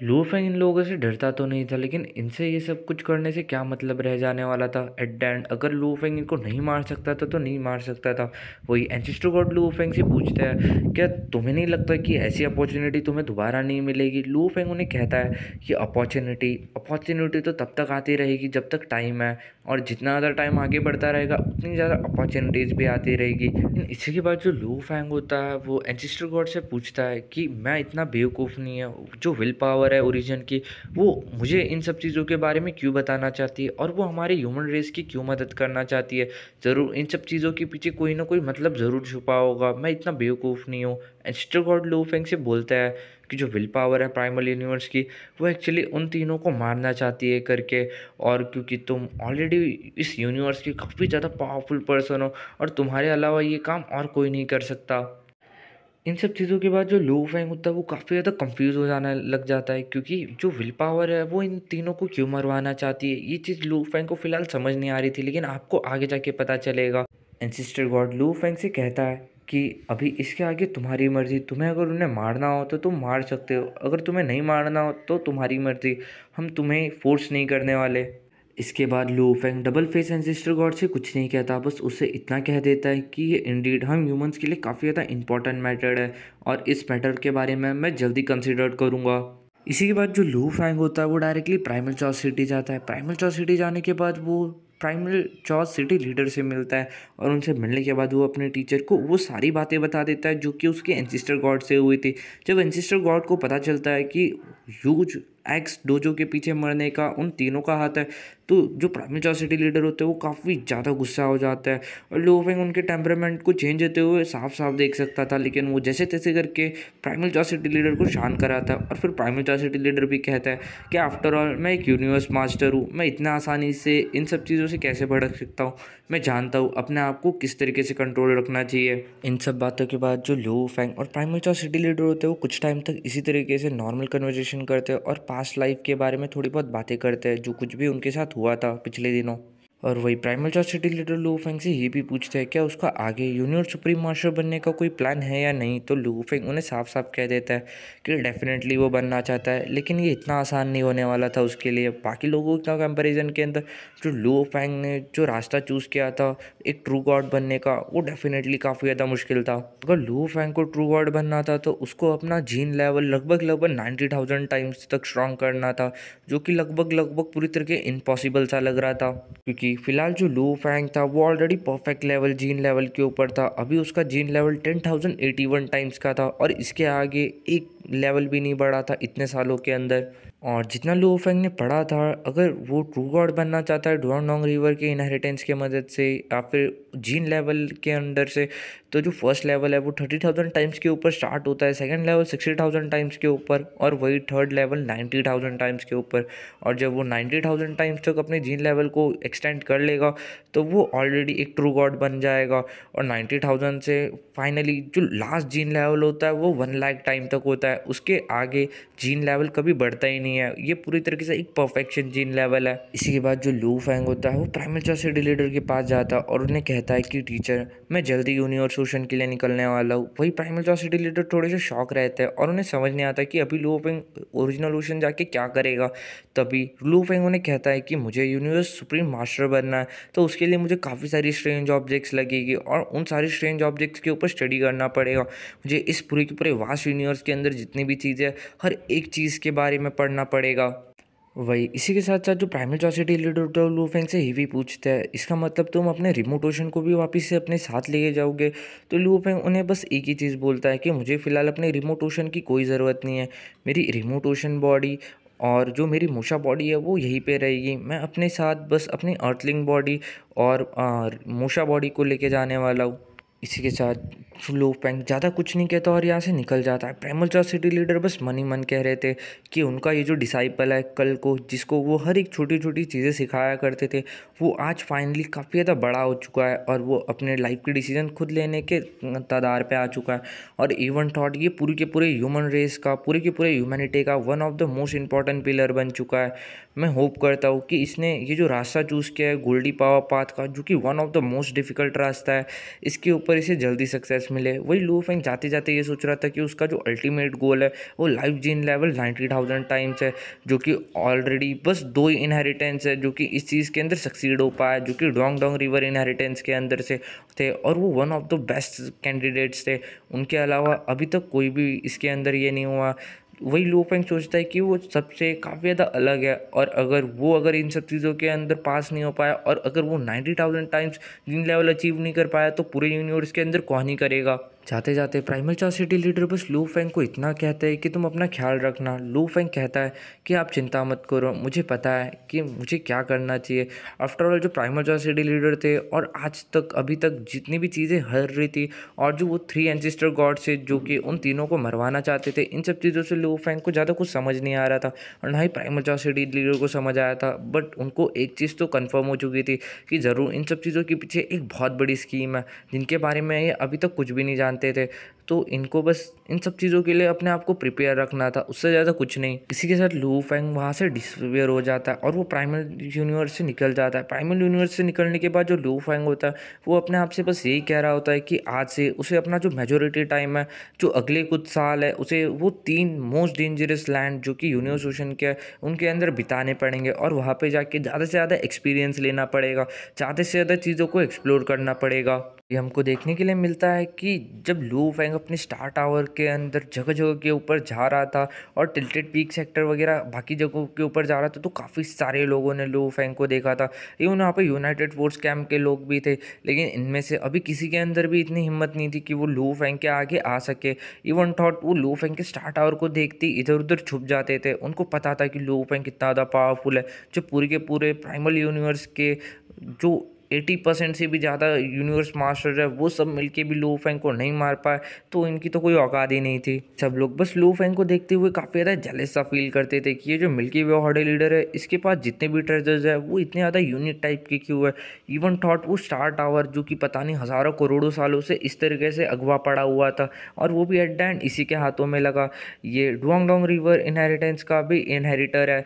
लूफेंग इन लोगों से डरता तो नहीं था लेकिन इनसे ये सब कुछ करने से क्या मतलब रह जाने वाला था एट द एंड अगर लूफेंग इनको नहीं मार सकता था तो नहीं मार सकता था वही एंसिस्टर गॉड लूफेंग से पूछता है क्या तुम्हें नहीं लगता कि ऐसी अपॉर्चुनिटी तुम्हें दोबारा नहीं मिलेगी लूफेंग उन्हें कहता है कि अपॉर्चुनिटी अपॉर्चुनिटी तो तब तक आती रहेगी जब तक टाइम है और जितना ज़्यादा टाइम आगे बढ़ता रहेगा उतनी ज़्यादा अपॉर्चुनिटीज़ भी आती रहेगी लेकिन इसी के बाद जो लूफेंग होता है वो एंसिस्टर गॉड से पूछता है कि मैं इतना बेवकूफ़ नहीं है जो विल पावर पावर है ओरिजिन की वो मुझे इन सब चीज़ों के बारे में क्यों बताना चाहती है और वो हमारे ह्यूमन रेस की क्यों मदद करना चाहती है ज़रूर इन सब चीज़ों के पीछे कोई ना कोई मतलब ज़रूर छुपा होगा मैं इतना बेवकूफ़ नहीं हूँ एस्ट्रोगॉड लोफेंग से बोलता है कि जो विल पावर है प्राइमल यूनिवर्स की वो एक्चुअली उन तीनों को मारना चाहती है करके और क्योंकि तुम ऑलरेडी इस यूनिवर्स के काफ़ी ज़्यादा पावरफुल पर्सन हो और तुम्हारे अलावा ये काम और कोई नहीं कर सकता इन सब चीज़ों के बाद जो लो फैंग होता है वो काफ़ी ज़्यादा कंफ्यूज हो जाना लग जाता है क्योंकि जो विल पावर है वो इन तीनों को क्यों मरवाना चाहती है ये चीज़ लो फैंग को फिलहाल समझ नहीं आ रही थी लेकिन आपको आगे जाके पता चलेगा एनसिस्टर गॉड लो फैंग से कहता है कि अभी इसके आगे तुम्हारी मर्ज़ी तुम्हें अगर उन्हें मारना हो तो तुम मार सकते हो अगर तुम्हें नहीं मारना हो तो तुम्हारी मर्ज़ी हम तुम्हें फोर्स नहीं करने वाले इसके बाद Lu Feng double face ancestor god से कुछ नहीं कहता बस उसे इतना कह देता है कि ये इंडीड हम ह्यूमंस के लिए काफ़ी ज़्यादा इंपॉर्टेंट मैटर है और इस मैटर के बारे में मैं जल्दी कंसिडर करूँगा इसी के बाद जो लू फैंग होता है वो डायरेक्टली प्राइमल चौथ सिटी जाता है प्राइमल चौथ सिटी जाने के बाद वो प्राइमल चौथ सिटी लीडर से मिलता है और उनसे मिलने के बाद वो अपने टीचर को वो सारी बातें बता देता है जो कि उसके एंसिस्टर गॉड से हुई थी जब एंसिस्टर गॉड को पता चलता है कि यूज एक्स डोजो के पीछे मरने का उन तीनों का हाथ है तो जो प्राइम सिटी लीडर होते हैं वो काफ़ी ज़्यादा गुस्सा हो जाता है और लोफेंग उनके टेम्परामेंट को चेंज होते हुए साफ साफ देख सकता था लेकिन वो जैसे तैसे करके प्राइमल सिटी लीडर को शांत कराता है और फिर प्राइमरी सिटी लीडर भी कहता है कि आफ्टर ऑल मैं एक यूनिवर्स मास्टर हूँ मैं इतना आसानी से इन सब चीज़ों से कैसे भड़क सकता हूँ मैं जानता हूँ अपने आप को किस तरीके से कंट्रोल रखना चाहिए इन सब बातों के बाद जो लो फेंग और प्राइमल सिटी लीडर होते हैं वो कुछ टाइम तक इसी तरीके से नॉर्मल कन्वर्जेशन करते हैं और पास्ट लाइफ के बारे में थोड़ी बहुत बातें करते हैं जो कुछ भी उनके साथ हुआ था पिछले दिनों और वही primal charge city leader Lu Feng से ये भी पूछते हैं क्या उसका आगे यूनियन सुप्रीम मार्शल बनने का कोई प्लान है या नहीं तो लू फेंग उन्हें साफ साफ कह देता है कि डेफिनेटली वो बनना चाहता है लेकिन ये इतना आसान नहीं होने वाला था उसके लिए बाकी लोगों का कंपैरिजन के अंदर जो लू फेंग ने जो रास्ता चूज़ किया था एक ट्रू गॉड बनने का वो डेफिनेटली काफ़ी ज़्यादा मुश्किल था अगर लू फेंग को ट्रू गॉड बनना था तो उसको अपना जीन लेवल लगभग लगभग नाइन्टी थाउजेंड टाइम्स तक स्ट्रॉन्ग करना था जो कि लगभग लगभग पूरी तरह के इम्पॉसिबल सा लग रहा था क्योंकि क्योंकि फ़िलहाल जो लू फैंग था वो already perfect level gene level के ऊपर था अभी उसका gene level ten thousand eighty one times का था और इसके आगे एक लेवल भी नहीं बढ़ा था इतने सालों के अंदर और जितना लू फेंग ने पढ़ा था अगर वो ट्रू गॉड बनना चाहता है नॉन्ग रिवर के इनहेरिटेंस के मदद से या फिर जीन लेवल के अंदर से तो जो फर्स्ट लेवल है वो थर्टी थाउजेंड टाइम्स के ऊपर स्टार्ट होता है second level sixty thousand times के ऊपर और वही third level ninety thousand times के ऊपर और जब वो नाइन्टी थाउजेंड टाइम्स तक अपने जीन लेवल को एक्सटेंड कर लेगा तो वो ऑलरेडी एक ट्रू गॉड बन जाएगा और नाइन्टी थाउजेंड से फाइनली जो लास्ट जीन लेवल होता है वो वन लाख टाइम तक होता है उसके आगे जीन लेवल कभी बढ़ता ही नहीं नहीं है ये पूरी तरीके से एक परफेक्शन जीन लेवल है इसी के बाद जो लू फैंग होता है वो प्राइमल चार्सिडी लीडर के पास जाता है और उन्हें कहता है कि टीचर मैं जल्दी यूनिवर्सूशन के लिए निकलने वाला हूँ वही प्राइमल चार्सिडी लीडर थोड़े से शौक रहते हैं और उन्हें समझ नहीं आता कि अभी लू फेंग ओरिजिनल ओशन जाके क्या करेगा तभी लू फेंग उन्हें कहता है कि मुझे यूनिवर्स सुप्रीम मास्टर बनना है तो उसके लिए मुझे काफ़ी सारी स्ट्रेंज ऑब्जेक्ट्स लगेगी और उन सारी स्ट्रेंज ऑब्जेक्ट्स के ऊपर स्टडी करना पड़ेगा मुझे इस पूरे के पूरे वास्ट यूनिवर्स के अंदर जितनी भी चीज़ें हर एक चीज़ के बारे में पढ़ना करना पड़ेगा वही इसी के साथ साथ जो प्राइमरी लूफेंग रिलेटेड लूफिंग से हीवी पूछता है इसका मतलब तुम अपने रिमोट ओशन को भी वापस से अपने साथ लेके जाओगे तो लूफेंग उन्हें बस एक ही चीज़ बोलता है कि मुझे फ़िलहाल अपने रिमोट ओशन की कोई ज़रूरत नहीं है मेरी रिमोट ओशन बॉडी और जो मेरी मूशा बॉडी है वो यहीं पे रहेगी मैं अपने साथ बस अपनी अर्थलिंग बॉडी और मूशा बॉडी को लेके जाने वाला हूँ इसी के साथ लोग पैंक ज़्यादा कुछ नहीं कहता और यहाँ से निकल जाता है चौथ सिटी लीडर बस मन ही मन कह रहे थे कि उनका ये जो डिसाइपल है कल को जिसको वो हर एक छोटी छोटी चीज़ें सिखाया करते थे वो आज फाइनली काफ़ी ज़्यादा बड़ा हो चुका है और वो अपने लाइफ के डिसीजन खुद लेने के तदार पर आ चुका है और इवन थाट ये पूरी के पूरे ह्यूमन रेस का पूरे के पूरे ह्यूमैनिटी का one of the most important pillar बन चुका है मैं होप करता हूँ कि इसने ये जो रास्ता चूज़ किया है गोल्डी पावर पाथ का जो कि one of the most difficult रास्ता है इसके ऊपर पर इसे जल्दी सक्सेस मिले वही लू फेंग जाते जाते ये सोच रहा था कि उसका जो अल्टीमेट गोल है वो life gene level ninety thousand times है जो कि ऑलरेडी बस दो ही इनहेरिटेंस है जो कि इस चीज़ के अंदर सक्सीड हो पाया जो कि डोंग डोंग रिवर इनहेरिटेंस के अंदर से थे और वो one of the best candidates थे उनके अलावा अभी तक कोई भी इसके अंदर ये नहीं हुआ वही लो बैंक सोचता है कि वो सबसे काफ़ी ज़्यादा अलग है और अगर वो अगर इन सब चीज़ों के अंदर पास नहीं हो पाया और अगर वो ninety thousand times gene level achieve नहीं कर पाया तो पूरे यूनिवर्स के अंदर कौन ही करेगा जाते जाते प्राइमल चार सिटी लीडर बस लू फेंग को इतना कहते हैं कि तुम अपना ख्याल रखना लू फेंग कहता है कि आप चिंता मत करो मुझे पता है कि मुझे क्या करना चाहिए आफ्टर ऑल जो प्राइमल चार सिटी लीडर थे और आज तक अभी तक जितनी भी चीज़ें हर रही थी और जो वो थ्री एनसिस्टर गॉड से जो कि उन तीनों को मरवाना चाहते थे इन सब चीज़ों से लू फेंग को ज़्यादा कुछ समझ नहीं आ रहा था और ना ही प्राइमल चार सिटी लीडर को समझ आया था बट उनको एक चीज़ तो कन्फर्म हो चुकी थी कि ज़रूर इन सब चीज़ों के पीछे एक बहुत बड़ी स्कीम है जिनके बारे में ये अभी तक कुछ भी नहीं जानते जानते थे तो इनको बस इन सब चीज़ों के लिए अपने आप को प्रिपेयर रखना था उससे ज़्यादा कुछ नहीं इसी के साथ लू फैंग वहाँ से डिसपेयर हो जाता है और वो प्राइमल यूनिवर्स से निकल जाता है प्राइमल यूनिवर्स से निकलने के बाद जो लू फैंग होता है वो अपने आप से बस यही कह रहा होता है कि आज से उसे अपना जो मेजोरिटी टाइम है जो अगले कुछ साल है उसे वो तीन मोस्ट डेंजरस लैंड जो कि यूनिवर्स ओशन के है उनके अंदर बिताने पड़ेंगे और वहाँ पर जाके ज़्यादा से ज़्यादा एक्सपीरियंस लेना पड़ेगा ज़्यादा से ज़्यादा चीज़ों को एक्सप्लोर करना पड़ेगा ये हमको देखने के लिए मिलता है कि जब लू फैंग अपने स्टार टावर के अंदर जगह जगह के ऊपर जा रहा था और टिल्टेड पीक सेक्टर वगैरह बाकी जगहों के ऊपर जा रहा था तो काफ़ी सारे लोगों ने लू फैंग को देखा था इवन वहाँ पे यूनाइटेड फोर्स कैम्प के लोग भी थे लेकिन इनमें से अभी किसी के अंदर भी इतनी हिम्मत नहीं थी कि वो लू फैंग के आगे आ सके इवन थॉट वो लू फैंग के स्टार टावर को देखते इधर उधर छुप जाते थे उनको पता था कि लू फैंग कितना ज़्यादा पावरफुल है जो पूरे के पूरे प्राइमल यूनिवर्स के जो एटी परसेंट से भी ज़्यादा यूनिवर्स मास्टर है वो सब मिलके भी लो फैंग को नहीं मार पाए तो इनकी तो कोई औकात ही नहीं थी सब लोग बस लो फैंग को देखते हुए काफ़ी ज़्यादा जलेस सा फील करते थे कि ये जो मिल्की वे हॉडे लीडर है इसके पास जितने भी ट्रेजर्स है वो इतने ज़्यादा यूनिक टाइप के क्यों है इवन थॉट वो स्टार टावर जो कि पता नहीं हज़ारों करोड़ों सालों से इस तरीके से अगवा पड़ा हुआ था और वो भी एट द एंड इसी के हाथों में लगा ये डोंग डोंग रिवर इनहेरिटेंस का भी इनहेरिटर है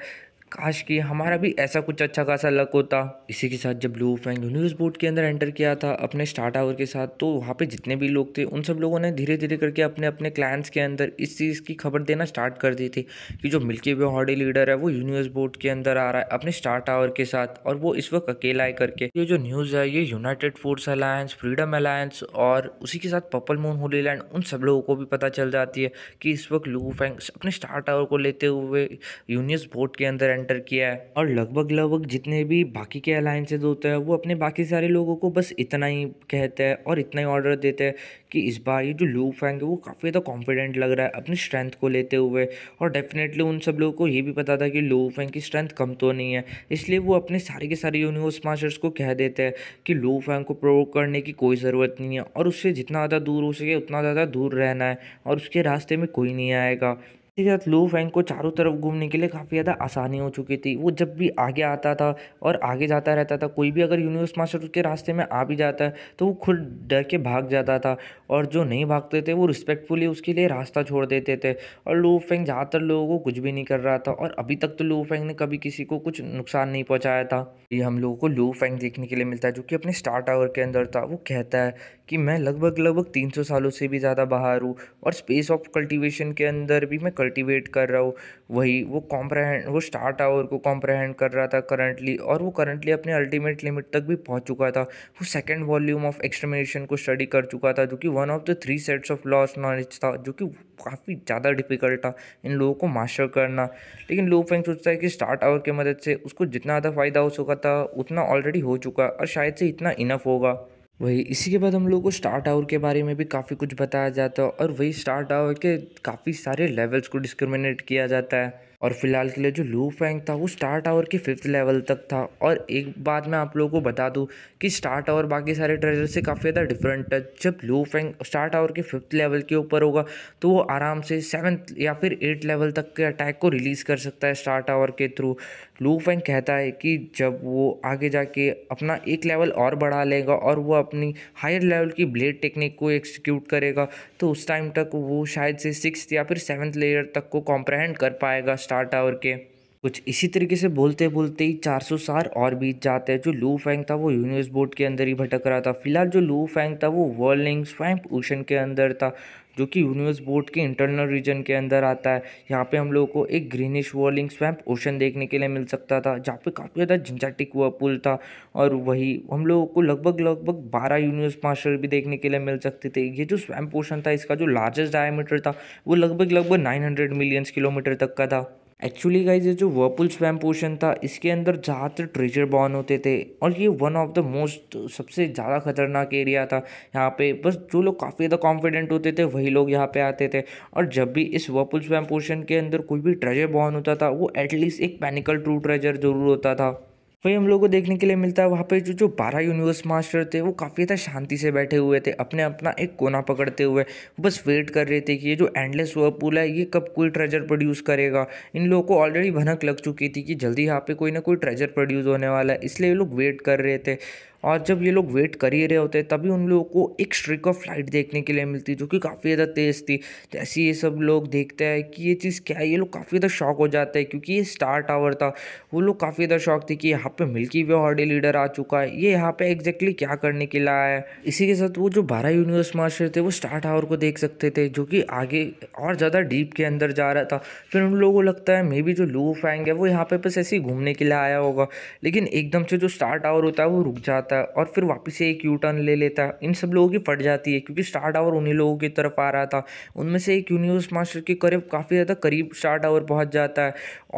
काश कि हमारा भी ऐसा कुछ अच्छा खासा लक होता इसी के साथ जब ब्लू फैंग यूनिवर्स बोर्ड के अंदर एंटर किया था अपने स्टार्ट आवर के साथ तो वहाँ पे जितने भी लोग थे उन सब लोगों ने धीरे धीरे करके अपने अपने क्लाइंट्स के अंदर इस चीज़ की खबर देना स्टार्ट कर दी थी कि जो मिल्की वे हॉडी लीडर है वो यूनिवर्स बोर्ड के अंदर आ रहा है अपने स्टार्ट आवर के साथ और वो इस वक्त अकेला है करके ये जो न्यूज़ है ये united force alliance freedom alliance और उसी के साथ पर्पल मून होली लैंड उन सब लोगों को भी पता चल जाती है कि इस वक्त लू फैंग अपने स्टार्ट आवर को लेते हुए यूनिवर्स बोर्ड के अंदर एंटर किया है और लगभग लगभग जितने भी बाकी के अलायंसेज होते हैं वो अपने बाकी सारे लोगों को बस इतना ही कहते हैं और इतना ही ऑर्डर देते हैं कि इस बार ये जो लू फैंग है वो काफ़ी ज़्यादा कॉन्फिडेंट लग रहा है अपनी स्ट्रेंथ को लेते हुए और डेफिनेटली उन सब लोगों को ये भी पता था कि लू फैंग की स्ट्रेंथ कम तो नहीं है इसलिए वो अपने सारे के सारे यूनिवर्स मास्टर्स को कह देते हैं कि लू फैंग को प्रोवोक करने की कोई ज़रूरत नहीं है और उससे जितना ज़्यादा दूर हो सके उतना ज़्यादा दूर रहना है और उसके रास्ते में कोई नहीं आएगा इसके साथ लू फैंग को चारों तरफ घूमने के लिए काफ़ी ज़्यादा आसानी हो चुकी थी वो जब भी आगे आता था और आगे जाता रहता था कोई भी अगर यूनिवर्स मास्टर उसके रास्ते में आ भी जाता है तो वो खुद डर के भाग जाता था और जो नहीं भागते थे वो रिस्पेक्टफुली उसके लिए रास्ता छोड़ देते थे और लू फेंग ज़्यादातर लोगों को कुछ भी नहीं कर रहा था और अभी तक तो लू फेंग ने कभी किसी को कुछ नुकसान नहीं पहुँचाया था ये हम लोगों को लू फेंग देखने के लिए मिलता है जो कि अपने स्टार टावर के अंदर था वो कहता है कि मैं लगभग लगभग तीन सालों से भी ज़्यादा बाहर हूँ और स्पेस ऑफ कल्टिवेशन के अंदर भी मैं कल्टीवेट कर रहा हो वही वो कॉम्प्रहेंड वो स्टार्ट आवर को कॉम्प्रहेंड कर रहा था करंटली और वो करंटली अपने अल्टीमेट लिमिट तक भी पहुंच चुका था वो सेकेंड वॉल्यूम ऑफ एक्सटर्मिनेशन को स्टडी कर चुका था जो कि one of the three sets of lost knowledge था जो कि काफ़ी ज़्यादा डिफिकल्ट था इन लोगों को मास्टर करना लेकिन लोग फैंक सोचता है कि स्टार्ट आवर की मदद से उसको जितना ज़्यादा फ़ायदा हो चुका था उतना ऑलरेडी हो चुका और शायद से इतना इनफ होगा वही इसी के बाद हम लोगों को स्टार टावर के बारे में भी काफ़ी कुछ बताया जाता है और वही स्टार टावर के काफ़ी सारे लेवल्स को डिस्क्रिमिनेट किया जाता है और फिलहाल के लिए जो लू फैंग था वो स्टार टावर के फिफ्थ लेवल तक था और एक बात मैं आप लोगों को बता दूं कि स्टार टावर बाकी सारे ट्रेजर से काफ़ी ज़्यादा डिफरेंट है जब लू फैंग स्टार टावर के फिफ्थ लेवल के ऊपर होगा तो वो आराम से सेवन्थ या फिर एट लेवल तक के अटैक को रिलीज़ कर सकता है स्टार टावर के थ्रू लू वैंग कहता है कि जब वो आगे जाके अपना एक लेवल और बढ़ा लेगा और वो अपनी हायर लेवल की ब्लेड टेक्निक को एक्सिक्यूट करेगा तो उस टाइम तक वो शायद से सिक्स या फिर सेवन्थ लेयर तक को कॉम्प्रहेंड कर पाएगा स्टार टावर के कुछ इसी तरीके से बोलते बोलते ही 400 साल और बीत जाते हैं जो लू फैंग था वो यूनिवर्स बोर्ड के अंदर ही भटक रहा था फिलहाल जो लू फैंग था वो वर्लिंग स्वैम्प ओशन के अंदर था जो कि यूनिवर्स बोर्ड के इंटरनल रीजन के अंदर आता है यहाँ पे हम लोगों को एक ग्रीनिश वॉर्लिंग स्वैम्प ओशन देखने के लिए मिल सकता था जहाँ पे काफ़ी ज़्यादा झंझाटिक हुआ पुल था और वही हम लोगों को लगभग लगभग बारह यूनिवर्स मास्टर भी देखने के लिए मिल सकते थे ये जो स्वैम्प ओशन था इसका जो लार्जेस्ट डायमीटर था वो लगभग लगभग नाइन हंड्रेड मिलियंस किलोमीटर तक का था एक्चुअली गाइज ये जो वर्पुल स्वैम पोशन था इसके अंदर ज़्यादातर ट्रेजर बॉर्न होते थे और ये वन ऑफ द मोस्ट सबसे ज़्यादा खतरनाक एरिया था यहाँ पे बस जो लोग काफ़ी ज़्यादा कॉन्फिडेंट होते थे वही लोग यहाँ पे आते थे और जब भी इस वर्पुल स्वैम पोशन के अंदर कोई भी ट्रेजर बॉर्न होता था वो एटलीस्ट एक पैनिकल ट्रू ट्रेजर ज़रूर होता था वही हम लोग को देखने के लिए मिलता है वहाँ पे जो जो बारह यूनिवर्स मास्टर थे वो काफ़ी ज़्यादा शांति से बैठे हुए थे अपने अपना एक कोना पकड़ते हुए बस वेट कर रहे थे कि ये जो एंडलेस वर्पूल है ये कब कोई ट्रेजर प्रोड्यूस करेगा इन लोगों को ऑलरेडी भनक लग चुकी थी कि जल्दी यहाँ पे कोई ना कोई ट्रेजर प्रोड्यूस होने वाला है इसलिए ये लोग वेट कर रहे थे और जब ये लोग वेट कर ही रहे होते तभी उन लोगों को एक स्ट्रिक ऑफ लाइट देखने के लिए मिलती जो कि काफ़ी ज़्यादा तेज़ थी जैसे तो ये सब लोग देखते हैं कि ये चीज़ क्या है ये लोग काफ़ी ज़्यादा शॉक हो जाते हैं क्योंकि ये स्टार टावर था वो लोग काफ़ी ज़्यादा शौक थे कि यहाँ पे मिल्की वे हॉडी लीडर आ चुका है ये यहाँ पर एग्जैक्टली क्या करने के लिए आया है इसी के साथ वो जो बारह यूनिवर्स मास्टर थे वो स्टार टावर को देख सकते थे जो कि आगे और ज़्यादा डीप के अंदर जा रहा था फिर उन लोगों को लगता है मे बी जो लू फैंग है वो यहाँ पर बस ऐसे ही घूमने के लिए आया होगा लेकिन एकदम से जो स्टार टावर होता है वो रुक जाता जाता है और फिर वापस से एक यू टर्न ले लेता है इन सब लोगों की फट जाती है क्योंकि स्टार टावर उन्हीं लोगों की तरफ आ रहा था उनमें से एक यूनिवर्स मास्टर के करीब काफ़ी ज़्यादा करीब स्टार टावर पहुँच जाता है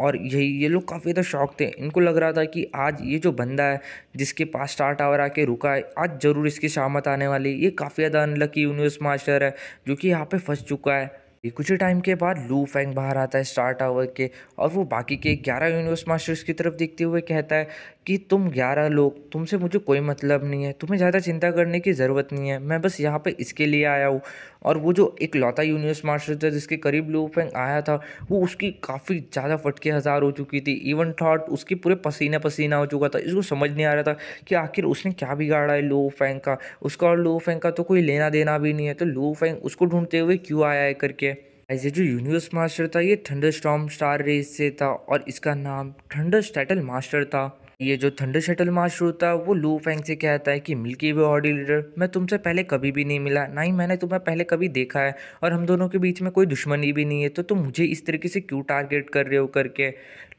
और यही ये लोग काफ़ी ज़्यादा शौक थे इनको लग रहा था कि आज ये जो बंदा है जिसके पास स्टार टावर आके रुका है आज ज़रूर इसकी शामत आने वाली ये काफ़ी ज़्यादा अनलकी यूनिवर्स मास्टर है जो कि यहाँ पर फंस चुका है कुछ ही टाइम के बाद लू फैंग बाहर आता है स्टार टावर के और वो बाकी के 11 यूनिवर्स मास्टर्स की तरफ देखते हुए कहता है कि तुम ग्यारह लोग तुमसे मुझे कोई मतलब नहीं है तुम्हें ज़्यादा चिंता करने की ज़रूरत नहीं है मैं बस यहाँ पे इसके लिए आया हूँ और वो जो एक लौता यूनिवर्स मास्टर था जिसके करीब लू फेंग आया था वो उसकी काफ़ी ज़्यादा फटके हज़ार हो चुकी थी इवन थॉट उसके पूरे पसीना पसीना हो चुका था इसको समझ नहीं आ रहा था कि आखिर उसने क्या बिगाड़ा है लू फेंग का उसका और लो फेंग का तो कोई लेना देना भी नहीं है तो लो फेंग उसको ढूंढते हुए क्यों आया है करके ऐसे जो यूनिवर्स मास्टर था ये थंडर स्टॉम स्टार रेस से था और इसका नाम थंडर स्टैटल मास्टर था ये जो थंडर शटल मास्टर होता है वो लू फैंग से कहता है कि मिल्की वे ऑडी लीडर मैं तुमसे पहले कभी भी नहीं मिला ना ही मैंने तुम्हें पहले कभी देखा है और हम दोनों के बीच में कोई दुश्मनी भी नहीं है तो तुम मुझे इस तरीके से क्यों टारगेट कर रहे हो करके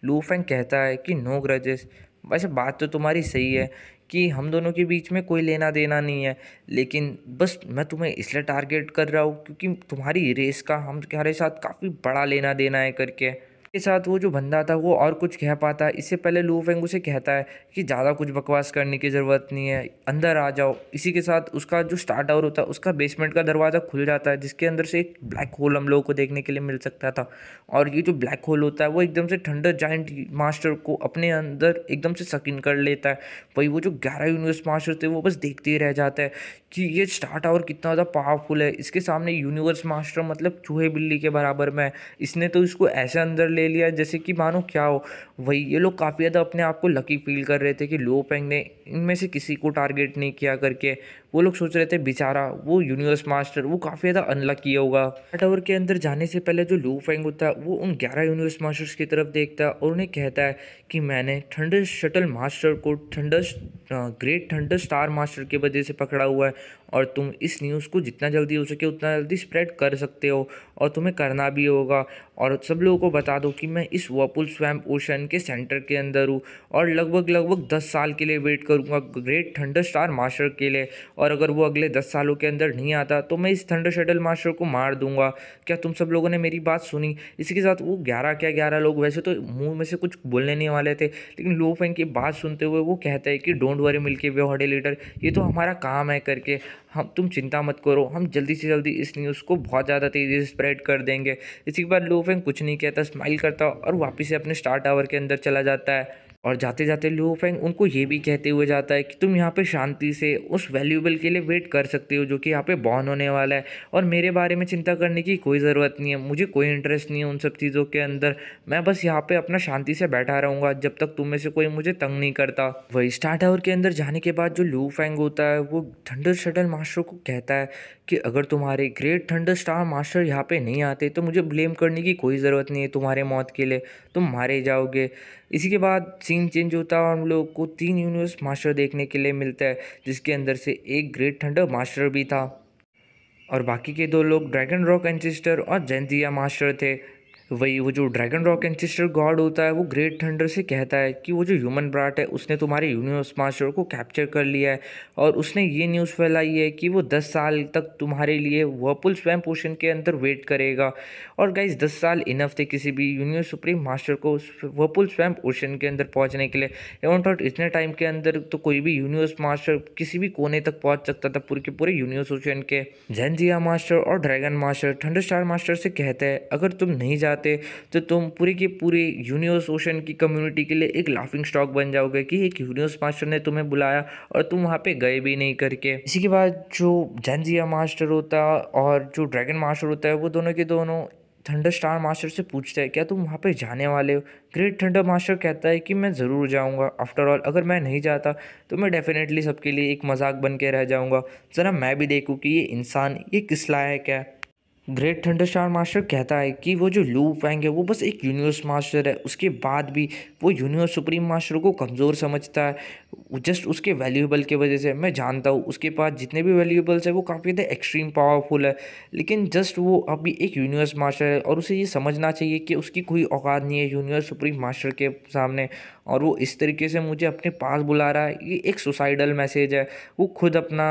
लू फैंग कहता है कि नो ग्रजेस वैसे बात तो तुम्हारी सही है कि हम दोनों के बीच में कोई लेना देना नहीं है लेकिन बस मैं तुम्हें इसलिए टारगेट कर रहा हूँ क्योंकि तुम्हारी रेस का हम तुम्हारे साथ काफ़ी बड़ा लेना देना है करके के साथ वो जो बंदा था वो और कुछ कह पाता है इससे पहले लू फेंग उसे कहता है कि ज़्यादा कुछ बकवास करने की ज़रूरत नहीं है अंदर आ जाओ इसी के साथ उसका जो स्टार्ट आवर होता है उसका बेसमेंट का दरवाज़ा खुल जाता है जिसके अंदर से एक ब्लैक होल हम लोगों को देखने के लिए मिल सकता था और ये जो ब्लैक होल होता है वो एकदम से ठंडर जाइंट मास्टर को अपने अंदर एकदम से सकिन कर लेता है वही वो जो ग्यारह यूनिवर्स मास्टर थे वो बस देखते ही रह जाता है कि ये स्टार्ट आवर कितना ज़्यादा पावरफुल है इसके सामने यूनिवर्स मास्टर मतलब चूहे बिल्ली के बराबर में है इसने तो इसको ऐसे अंदर ले ले लिया जैसे कि मानो क्या हो वही ये लोग काफ़ी ज़्यादा अपने आप को लकी फील कर रहे थे कि लो पेंग ने इनमें से किसी को टारगेट नहीं किया करके वो लोग सोच रहे थे बेचारा वो यूनिवर्स मास्टर वो काफ़ी ज़्यादा अनलकी होगा टावर के अंदर जाने से पहले जो लू फेंग होता है वो उन ग्यारह यूनिवर्स मास्टर्स की तरफ देखता है और उन्हें कहता है कि मैंने थंडर शटल मास्टर को thunder great thunder star master की वजह से पकड़ा हुआ है और तुम इस न्यूज़ को जितना जल्दी हो सके उतना जल्दी स्प्रेड कर सकते हो और तुम्हें करना भी होगा और सब लोगों को बता दो कि मैं इस वर्पुल स्वैम्प ओशन के सेंटर के अंदर हूँ और लगभग लगभग दस साल के लिए वेट कर करूँगा ग्रेट थंडर स्टार मास्टर के लिए और अगर वो अगले दस सालों के अंदर नहीं आता तो मैं इस थंडर शटल मास्टर को मार दूंगा क्या तुम सब लोगों ने मेरी बात सुनी इसी के साथ वो ग्यारह क्या ग्यारह लोग वैसे तो मुंह में से कुछ बोलने नहीं वाले थे लेकिन लो फेंग की बात सुनते हुए वो कहते हैं कि डोंट वरी मिल के वे हॉडे लीडर ये तो हमारा काम है करके हम तुम चिंता मत करो हम जल्दी से जल्दी इस न्यूज़ को बहुत ज़्यादा तेज़ी से स्प्रेड कर देंगे इसी के बाद लो फेंग कुछ नहीं कहता स्माइल करता और वापस से अपने स्टार टावर के अंदर चला जाता है और जाते जाते लू फेंग उनको ये भी कहते हुए जाता है कि तुम यहाँ पे शांति से उस वैल्यूबल के लिए वेट कर सकते हो जो कि यहाँ पे बॉर्न होने वाला है और मेरे बारे में चिंता करने की कोई ज़रूरत नहीं है मुझे कोई इंटरेस्ट नहीं है उन सब चीज़ों के अंदर मैं बस यहाँ पर अपना शांति से बैठा रहूँगा जब तक तुम में से कोई मुझे तंग नहीं करता वही स्टार्ट आवर के अंदर जाने के बाद जो लू फेंग होता है वो थंडर शटल मास्टर को कहता है कि अगर तुम्हारे ग्रेट थंडर स्टार मास्टर यहाँ पे नहीं आते तो मुझे ब्लेम करने की कोई ज़रूरत नहीं है तुम्हारे मौत के लिए तुम मारे जाओगे इसी के बाद सीन चेंज होता है और हम लोग को तीन यूनिवर्स मास्टर देखने के लिए मिलता है जिसके अंदर से एक ग्रेट थंडर मास्टर भी था और बाकी के दो लोग ड्रैगन रॉक एंसिस्टर और जैनजिया मास्टर थे वही वो जो ड्रैगन रॉक एंचेस्टर गॉड होता है वो ग्रेट थंडर से कहता है कि वो जो ह्यूमन ब्राट है उसने तुम्हारे यूनिवर्स मास्टर को कैप्चर कर लिया है और उसने ये न्यूज़ फैलाई है कि वो दस साल तक तुम्हारे लिए वर्पुल स्वयं पोषण के अंदर वेट करेगा और गाइज दस साल इनफ थे किसी भी यूनिवर्स सुप्रीम मास्टर को वर्पुल स्वयं ओशन के अंदर पहुँचने के लिए एवं थॉट तो इतने टाइम के अंदर तो कोई भी यूनिवर्स मास्टर किसी भी कोने तक पहुँच सकता था पूरे के पूरे यूनिवर्स ओशन के जैन मास्टर और dragon master thunder star master से कहते हैं अगर तुम नहीं जाते जाते तो तुम पूरी की पूरी यूनिवर्स ओशन की कम्युनिटी के लिए एक लाफिंग स्टॉक बन जाओगे कि एक यूनिवर्स मास्टर ने तुम्हें बुलाया और तुम वहाँ पे गए भी नहीं करके इसी के बाद जो जैनजिया मास्टर होता और जो ड्रैगन मास्टर होता है वो दोनों के दोनों थंडर स्टार मास्टर से पूछते हैं क्या तुम वहाँ पे जाने वाले हो ग्रेट थंडर मास्टर कहता है कि मैं ज़रूर जाऊँगा आफ्टर ऑल अगर मैं नहीं जाता तो मैं डेफिनेटली सबके लिए एक मजाक बन के रह जाऊँगा ज़रा मैं भी देखूँ कि ये इंसान ये किस लायक है क्या? ग्रेट थंडर स्टार मास्टर कहता है कि वो जो फैंग है वो बस एक यूनिवर्स मास्टर है उसके बाद भी वो यूनिवर्स सुप्रीम मास्टर को कमज़ोर समझता है जस्ट उसके वैल्यूएबल के वजह से मैं जानता हूँ उसके पास जितने भी वैल्यूएबल्स है वो काफ़ी ज़्यादा एक्सट्रीम पावरफुल है लेकिन जस्ट वो अभी एक यूनिवर्स मास्टर है और उसे ये समझना चाहिए कि उसकी कोई औकात नहीं है यूनिवर्स सुप्रीम मास्टर के सामने और वो इस तरीके से मुझे अपने पास बुला रहा है ये एक सुसाइडल मैसेज है वो खुद अपना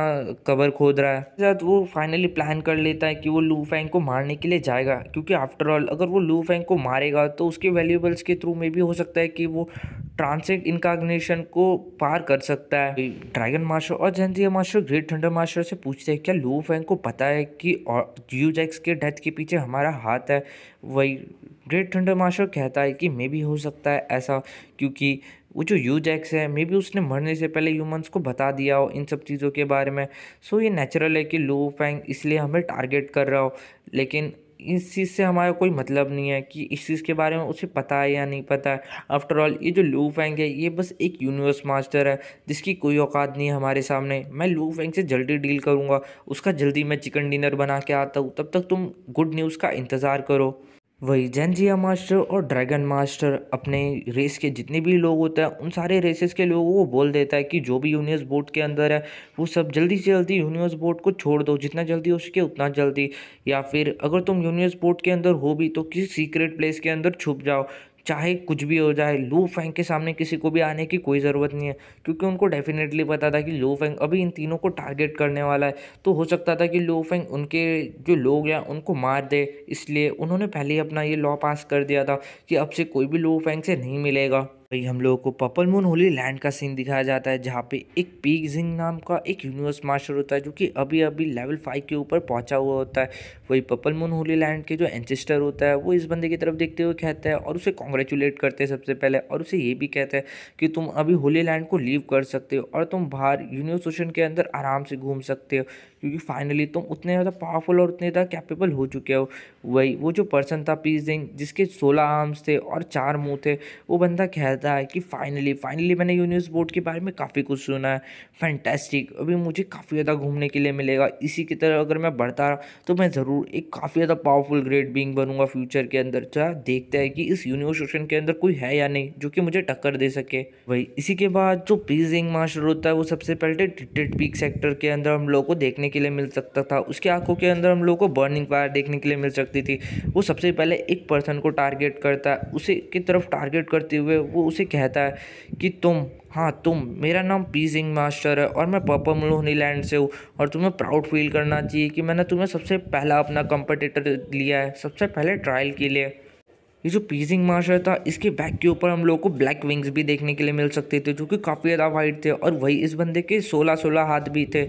कवर खोद रहा है साथ वो फाइनली प्लान कर लेता है कि वो लू फैंग को मारने के लिए जाएगा क्योंकि आफ्टर ऑल अगर वो लू फैंग को मारेगा तो उसके वैल्यूबल्स के थ्रू में भी हो सकता है कि वो ट्रांसिक इनकाग्नेशन को पार कर सकता है ड्रैगन मास्टर और जेंजिया मास्टर ग्रेट थंडर मास्टर से पूछते हैं क्या लू फैंग को पता है कि यूजैक्स के डेथ के पीछे हमारा हाथ है वही ग्रेट थंडर मार्शल कहता है कि मे भी हो सकता है ऐसा क्योंकि वो जो यूजैक्स है मे भी उसने मरने से पहले ह्यूमंस को बता दिया हो इन सब चीज़ों के बारे में सो ये नेचुरल है कि लो फैंग इसलिए हमें टारगेट कर रहा हो लेकिन इस चीज़ से हमारा कोई मतलब नहीं है कि इस चीज़ के बारे में उसे पता है या नहीं पता है आफ्टरऑल ये जो लू फेंग है ये बस एक यूनिवर्स मास्टर है जिसकी कोई औकात नहीं है हमारे सामने मैं लू फेंग से जल्दी डील करूँगा उसका जल्दी मैं चिकन डिनर बना के आता हूँ तब तक तुम गुड न्यूज़ का इंतज़ार करो वही जेंजिया मास्टर और ड्रैगन मास्टर अपने रेस के जितने भी लोग होते हैं उन सारे रेसेस के लोगों को बोल देता है कि जो भी यूनियस बोर्ड के अंदर है वो सब जल्दी से जल्दी यूनियस बोर्ड को छोड़ दो जितना जल्दी हो सके उतना जल्दी या फिर अगर तुम यूनियस बोर्ड के अंदर हो भी तो किसी सीक्रेट प्लेस के अंदर छुप जाओ चाहे कुछ भी हो जाए लू फेंग के सामने किसी को भी आने की कोई ज़रूरत नहीं है क्योंकि उनको डेफिनेटली पता था कि लू फेंग अभी इन तीनों को टारगेट करने वाला है तो हो सकता था कि लू फेंग उनके जो लोग हैं उनको मार दे इसलिए उन्होंने पहले ही अपना ये लॉ पास कर दिया था कि अब से कोई भी लू फेंग से नहीं मिलेगा वही हम लोगों को पर्पल मून होली लैंड का सीन दिखाया जाता है जहाँ पे एक पीक जिंग नाम का एक यूनिवर्स मास्टर होता है जो कि अभी अभी लेवल फाइव के ऊपर पहुँचा हुआ होता है वही पर्पल मून होली लैंड के जो एंसेस्टर होता है वो इस बंदे की तरफ देखते हुए कहता है और उसे कॉन्ग्रेचुलेट करते हैं सबसे पहले और उसे ये भी कहता है कि तुम अभी होली लैंड को लीव कर सकते हो और तुम बाहर यूनिवर्स ओशन के अंदर आराम से घूम सकते हो क्योंकि फाइनली तुम उतने ज़्यादा पावरफुल और उतने ज़्यादा कैपेबल हो चुके हो वही वो जो पर्सन था पीस जिंग जिसके सोलह आर्म्स थे और चार मुँह थे वो बंदा कहता रहता है कि फाइनली फाइनली मैंने यूनिवर्स बोर्ड के बारे में काफ़ी कुछ सुना है फैंटेस्टिक अभी मुझे काफ़ी ज़्यादा घूमने के लिए मिलेगा इसी की तरह अगर मैं बढ़ता रहा तो मैं ज़रूर एक काफ़ी ज़्यादा पावरफुल ग्रेट बींग बनूंगा फ्यूचर के अंदर चाहे देखते हैं कि इस यूनिवर्स ओशन के अंदर कोई है या नहीं जो कि मुझे टक्कर दे सके वही इसी के बाद जो पीजिंग मास्टर होता है वो सबसे पहले टिटेड पीक सेक्टर के अंदर हम लोग को देखने के लिए मिल सकता था उसकी आंखों के अंदर हम लोग को बर्निंग फायर देखने के लिए मिल सकती थी वो सबसे पहले एक पर्सन को टारगेट करता है उसे की तरफ टारगेट करते हुए वो उसे कहता है कि तुम हाँ तुम मेरा नाम पी सिंह मास्टर है और मैं पापा मलोहनी लैंड से हूँ और तुम्हें प्राउड फील करना चाहिए कि मैंने तुम्हें सबसे पहला अपना कंपटीटर लिया है सबसे पहले ट्रायल के लिए ये जो पीजिंग मार्शल था इसके बैक के ऊपर हम लोगों को ब्लैक विंग्स भी देखने के लिए मिल सकते थे जो कि काफ़ी ज़्यादा वाइट थे और वही इस बंदे के सोलह सोलह हाथ भी थे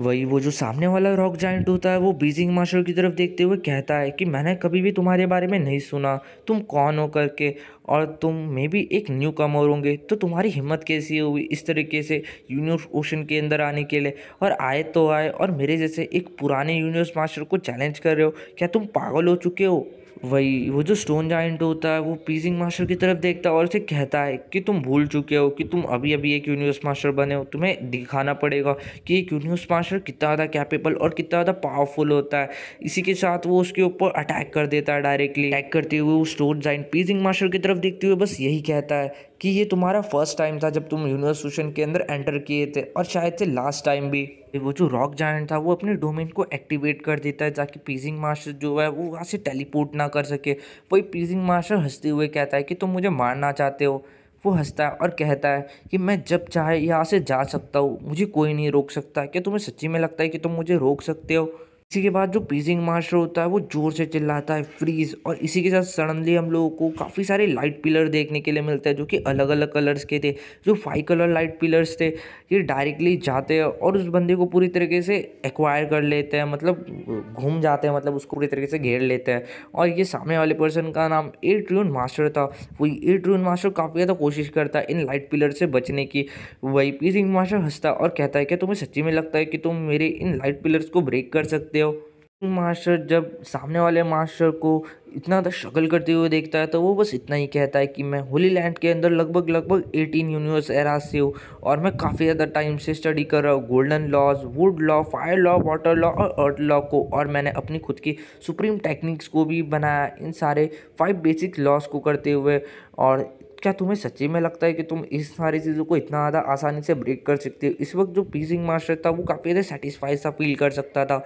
वही वो जो सामने वाला रॉक जाइंट होता है वो बीजिंग मास्टर की तरफ देखते हुए कहता है कि मैंने कभी भी तुम्हारे बारे में नहीं सुना तुम कौन हो करके और तुम मे भी एक न्यू कमर होंगे तो तुम्हारी हिम्मत कैसी हुई इस तरीके से यूनिवर्स ओशन के अंदर आने के लिए और आए तो आए और मेरे जैसे एक पुराने यूनिवर्स मास्टर को चैलेंज कर रहे हो क्या तुम पागल हो चुके हो वही वो जो स्टोन जाइंट होता है वो पीजिंग मास्टर की तरफ देखता है और उसे कहता है कि तुम भूल चुके हो कि तुम अभी अभी एक यूनिवर्स मास्टर बने हो तुम्हें दिखाना पड़ेगा कि एक यूनिवर्स मास्टर कितना ज़्यादा कैपेबल और कितना ज़्यादा पावरफुल होता है इसी के साथ वो उसके ऊपर अटैक कर देता है डायरेक्टली अटैक करते हुए वो स्टोन जाइंट पीजिंग मास्टर की तरफ देखते हुए बस यही कहता है कि ये तुम्हारा फर्स्ट टाइम था जब तुम यूनिवर्सिटी के अंदर एंटर किए थे और शायद से लास्ट टाइम भी वो जो रॉक जायंट था वो अपने डोमेन को एक्टिवेट कर देता है ताकि पीजिंग मास्टर जो है वो वहाँ से टेलीपोर्ट ना कर सके वही पीजिंग मास्टर हंसते हुए कहता है कि तुम मुझे मारना चाहते हो वो हंसता है और कहता है कि मैं जब चाहे यहाँ से जा सकता हूँ मुझे कोई नहीं रोक सकता क्या तुम्हें सच्ची में लगता है कि तुम मुझे रोक सकते हो इसी के बाद जो पीजिंग मास्टर होता है वो ज़ोर से चिल्लाता है फ्रीज और इसी के साथ सडनली हम लोगों को काफ़ी सारे लाइट पिलर देखने के लिए मिलते हैं जो कि अलग अलग कलर्स के थे जो फाइव कलर लाइट पिलर्स थे कि डायरेक्टली जाते हैं और उस बंदे को पूरी तरीके से एक्वायर कर लेते हैं मतलब घूम जाते हैं मतलब उसको पूरी तरीके से घेर लेते हैं और ये सामने वाले पर्सन का नाम ए ट्रून मास्टर था वही ए ट्रून मास्टर काफ़ी ज़्यादा कोशिश करता है इन लाइट पिलर से बचने की वही पी सिंह मास्टर हंसता और कहता है कि तुम्हें सच्ची में लगता है कि तुम मेरे इन लाइट पिलर्स को ब्रेक कर सकते हो मास्टर जब सामने वाले मास्टर को इतना ज़्यादा शक्ल करते हुए देखता है तो वो बस इतना ही कहता है कि मैं होली लैंड के अंदर लगभग लगभग एटीन यूनिवर्स एरा से हूँ और मैं काफ़ी ज़्यादा टाइम से स्टडी कर रहा हूँ golden laws wood law fire law water law और अर्थ लॉ को और मैंने अपनी खुद की सुप्रीम टेक्निक्स को भी बनाया इन सारे फाइव बेसिक लॉज को करते हुए और क्या तुम्हें सच्ची में लगता है कि तुम इस सारी चीज़ों को इतना ज़्यादा आसानी से ब्रेक कर सकते हो इस वक्त जो पीसिंग मास्टर था वो काफ़ी ज़्यादा सेटिस्फाई सा फील कर सकता था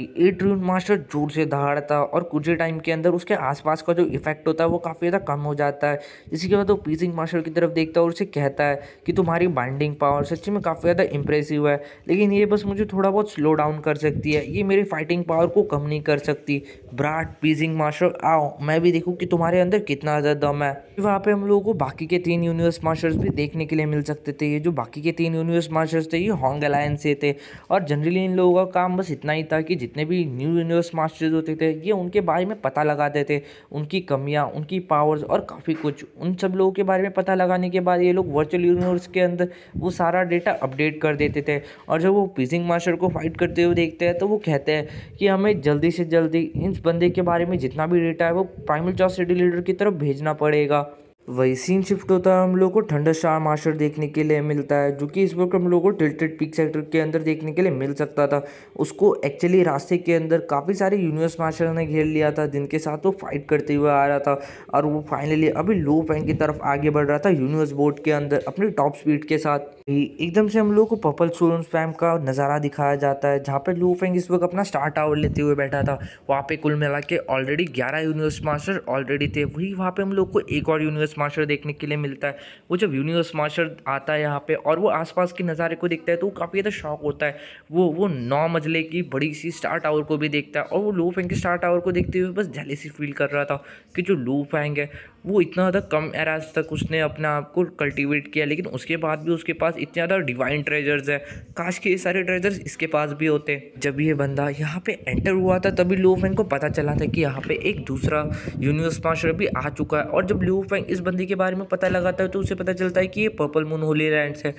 ये ड्रिल मास्टर जोर से दहाड़ता है और कुछ ही टाइम के अंदर उसके आसपास का जो इफेक्ट होता है वो काफ़ी ज़्यादा कम हो जाता है इसी के बाद वो पीसिंग मास्टर की तरफ देखता है और उसे कहता है कि तुम्हारी बाइंडिंग पावर सच्ची में काफ़ी ज़्यादा इंप्रेसिव है लेकिन ये बस मुझे थोड़ा बहुत स्लो डाउन कर सकती है ये मेरी फाइटिंग पावर को कम नहीं कर सकती ब्राट पीजिंग मास्टर आओ मैं भी देखूँ कि तुम्हारे अंदर कितना ज़्यादा दम है वहाँ पर हम लोगों को बाकी के तीन यूनिवर्स मास्टर्स भी देखने के लिए मिल सकते थे ये जो बाकी के तीन यूनिवर्स मास्टर्स थे ये हॉन्ग अलायंस से थे और जनरली इन लोगों का काम बस इतना ही था कि जितने भी न्यू यूनिवर्स मास्टर्स होते थे ये उनके बारे में पता लगाते थे उनकी कमियाँ उनकी पावर्स और काफ़ी कुछ उन सब लोगों के बारे में पता लगाने के बाद ये लोग वर्चुअल यूनिवर्स के अंदर वो सारा डेटा अपडेट कर देते थे और जब वो पीजिंग मास्टर को फाइट करते हुए देखते हैं तो वो कहते हैं कि हमें जल्दी से जल्दी इस बंदे के बारे में जितना भी डेटा है वो प्राइमल चौथ से की तरफ भेजना पड़ेगा वही सीन शिफ्ट होता है हम लोग को ठंडा शार मास्टर देखने के लिए मिलता है जो कि इस वक्त हम लोग को टिल्टेड पिक सेक्टर के अंदर देखने के लिए मिल सकता था उसको एक्चुअली रास्ते के अंदर काफ़ी सारे यूनिवर्स मास्टर ने घेर लिया था जिनके साथ वो फाइट करते हुए आ रहा था और वो फाइनली अभी लो पैन की तरफ आगे बढ़ रहा था यूनिवर्स बोर्ड के अंदर अपनी टॉप स्पीड के साथ एकदम से हम लोग को पर्पल सोलन स्पैम का नज़ारा दिखाया जाता है जहाँ पर लो पैंग इस वक्त अपना स्टार्ट आवर लेते हुए बैठा था वहाँ पे कुल मिला के ऑलरेडी ग्यारह यूनिवर्स मास्टर ऑलरेडी थे वही वहाँ पे हम लोग को एक और यूनिवर्स यूनिवर्स मास्टर देखने के लिए मिलता है वो जब यूनिवर्स मास्टर आता है यहाँ पे और वो आसपास के नज़ारे को देखता है तो वो काफ़ी ज़्यादा शौक होता है वो वो नौ मजले की बड़ी सी स्टार टावर को भी देखता है और वो लो फैंग के स्टार टावर को देखते हुए बस सी फील कर रहा था कि जो लो फैंग है वो इतना ज़्यादा कम एराज तक उसने अपने आप को कल्टिवेट किया लेकिन उसके बाद भी उसके पास इतने ज़्यादा डिवाइन ट्रेजर्स है काश के ये सारे ट्रेजर्स इसके पास भी होते जब ये बंदा यहाँ पे एंटर हुआ था तभी लो फैंग को पता चला था कि यहाँ पे एक दूसरा यूनिवर्स मास्टर भी आ चुका है और जब लो फैंग इस बंदी के बारे में पता लगाता है तो उसे पता चलता है कि ये पर्पल मून होली लैंड है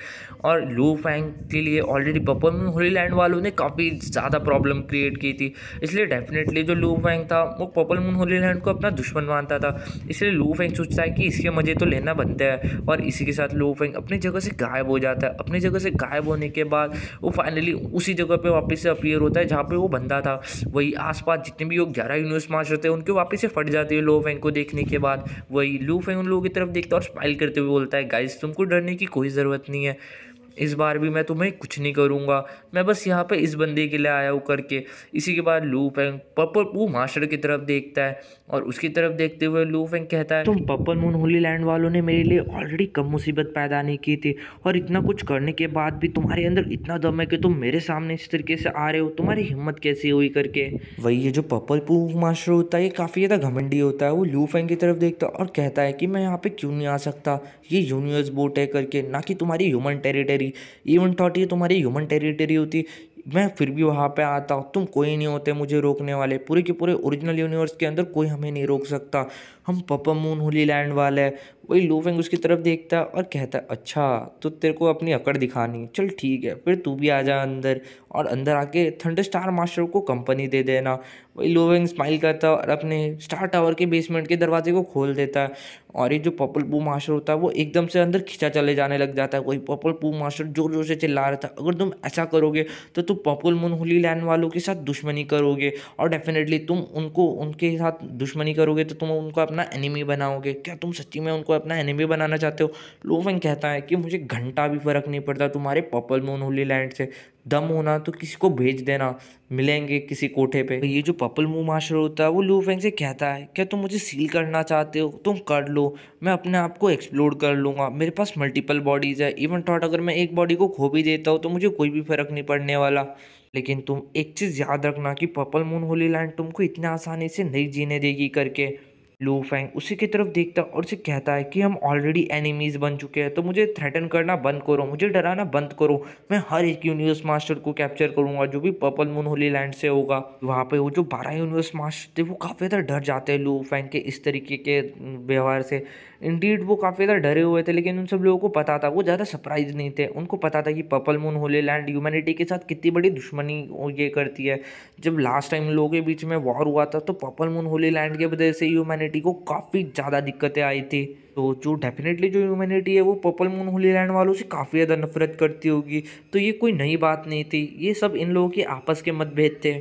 और लू फैंग के लिए already purple moon holy land वालों ने काफ़ी ज़्यादा प्रॉब्लम क्रिएट की थी इसलिए डेफिनेटली जो लू फैंग था वो पर्पल मून होली लैंड को अपना दुश्मन मानता था इसलिए लू फैंग सोचता है कि इसके मज़े तो लेना बनते हैं और इसी के साथ लू फैंग अपनी जगह से गायब हो जाता है अपनी जगह से गायब होने के बाद वो फाइनली उसी जगह पर वापस से अपीयर होता है जहाँ पर वो बंदा था वही आसपास जितने भी वो ग्यारह यूनिवर्स मास्टर थे उनके वापस से फट जाते हैं लू फैंग को देखने के बाद वही लू फैंग उन लोगों की तरफ देखता है और स्माइल करते हुए बोलता है गाइस तुमको डरने की कोई ज़रूरत नहीं है इस बार भी मैं तुम्हें कुछ नहीं करूँगा मैं बस यहाँ पे इस बंदे के लिए आया हूँ करके इसी के बाद लू फेंग पप्पल वो मास्टर की तरफ देखता है और उसकी तरफ देखते हुए लू फेंग कहता है तुम पप्पल मून होली लैंड वालों ने मेरे लिए ऑलरेडी कम मुसीबत पैदा नहीं की थी और इतना कुछ करने के बाद भी तुम्हारे अंदर इतना दम है कि तुम मेरे सामने इस तरीके से आ रहे हो तुम्हारी हिम्मत कैसी हुई करके वही ये जो पप्पल पू मास्टर होता है ये काफ़ी ज़्यादा घमंडी होता है वो लू फेंग की तरफ देखता है और कहता है कि मैं यहाँ पे क्यों नहीं आ सकता ये यूनिवर्स बोट है करके ना कि तुम्हारी human territory territory even though ये तुम्हारी ह्यूमन टेरिटरी होती मैं फिर भी वहाँ पे आता हूँ तुम कोई नहीं होते मुझे रोकने वाले पूरे के पूरे ओरिजिनल यूनिवर्स के अंदर कोई हमें नहीं रोक सकता हम पापा मून होली लैंड वाले वही लूफिंग उसकी तरफ देखता है और कहता है अच्छा तो तेरे को अपनी अकड़ दिखानी चल ठीक है फिर तू भी आ जा अंदर और अंदर आके थंडर स्टार मास्टर को कंपनी दे देना वही लोवेंग स्माइल करता है और अपने स्टार टावर के बेसमेंट के दरवाजे को खोल देता है और ये जो पपल पू मास्टर होता है वो एकदम से अंदर खिंचा चले जाने लग जाता है वही पपल पू मास्टर जोर जोर से चिल्ला रहा था अगर तुम ऐसा करोगे तो तुम पपल मून होली लैंड वालों के साथ दुश्मनी करोगे और डेफिनेटली तुम उनको उनके साथ दुश्मनी करोगे तो तुम उनको अपना एनिमी बनाओगे क्या तुम सच्ची में उनको अपना एनिमी बनाना चाहते हो लोफेंग कहता है कि मुझे घंटा भी फर्क नहीं पड़ता तुम्हारे पर्पल मून होली लैंड से दम होना तो किसी को भेज देना मिलेंगे किसी कोठे पे ये जो पपल मू मास्टर होता है वो लू फेंग से कहता है क्या तुम मुझे सील करना चाहते हो तुम कर लो मैं अपने आप को एक्सप्लोर कर लूँगा मेरे पास मल्टीपल बॉडीज़ है इवन थॉट अगर मैं एक बॉडी को खो भी देता हूँ तो मुझे कोई भी फ़र्क नहीं पड़ने वाला लेकिन तुम एक चीज़ याद रखना कि पर्पल मून होली लैंड तुमको इतने आसानी से नहीं जीने देगी करके लू फैंग उसी की तरफ देखता और उसे कहता है कि हम ऑलरेडी एनिमीज़ बन चुके हैं तो मुझे थ्रेटन करना बंद करो मुझे डराना बंद करो मैं हर एक यूनिवर्स मास्टर को कैप्चर करूँगा जो भी पर्पल मून होली लैंड से होगा वहाँ पे वो जो बारह यूनिवर्स मास्टर थे वो काफ़ी ज़्यादा डर जाते हैं लू फैंग के इस तरीके के व्यवहार से इंडीड वो काफ़ी ज़्यादा डरे हुए थे लेकिन उन सब लोगों को पता था वो ज़्यादा सरप्राइज नहीं थे उनको पता था कि purple moon holy land humanity के साथ कितनी बड़ी दुश्मनी ये करती है जब लास्ट टाइम लोगों के बीच में वॉर हुआ था तो पर्पल मून होली लैंड की वजह से ह्यूमैनिटी को काफ़ी ज़्यादा दिक्कतें आई थी तो जो डेफिनेटली जो ह्यूमैनिटी है वो पर्पल मून होली लैंड वालों से काफ़ी ज़्यादा नफरत करती होगी तो ये कोई नई बात नहीं थी ये सब इन लोगों के आपस के मतभेद थे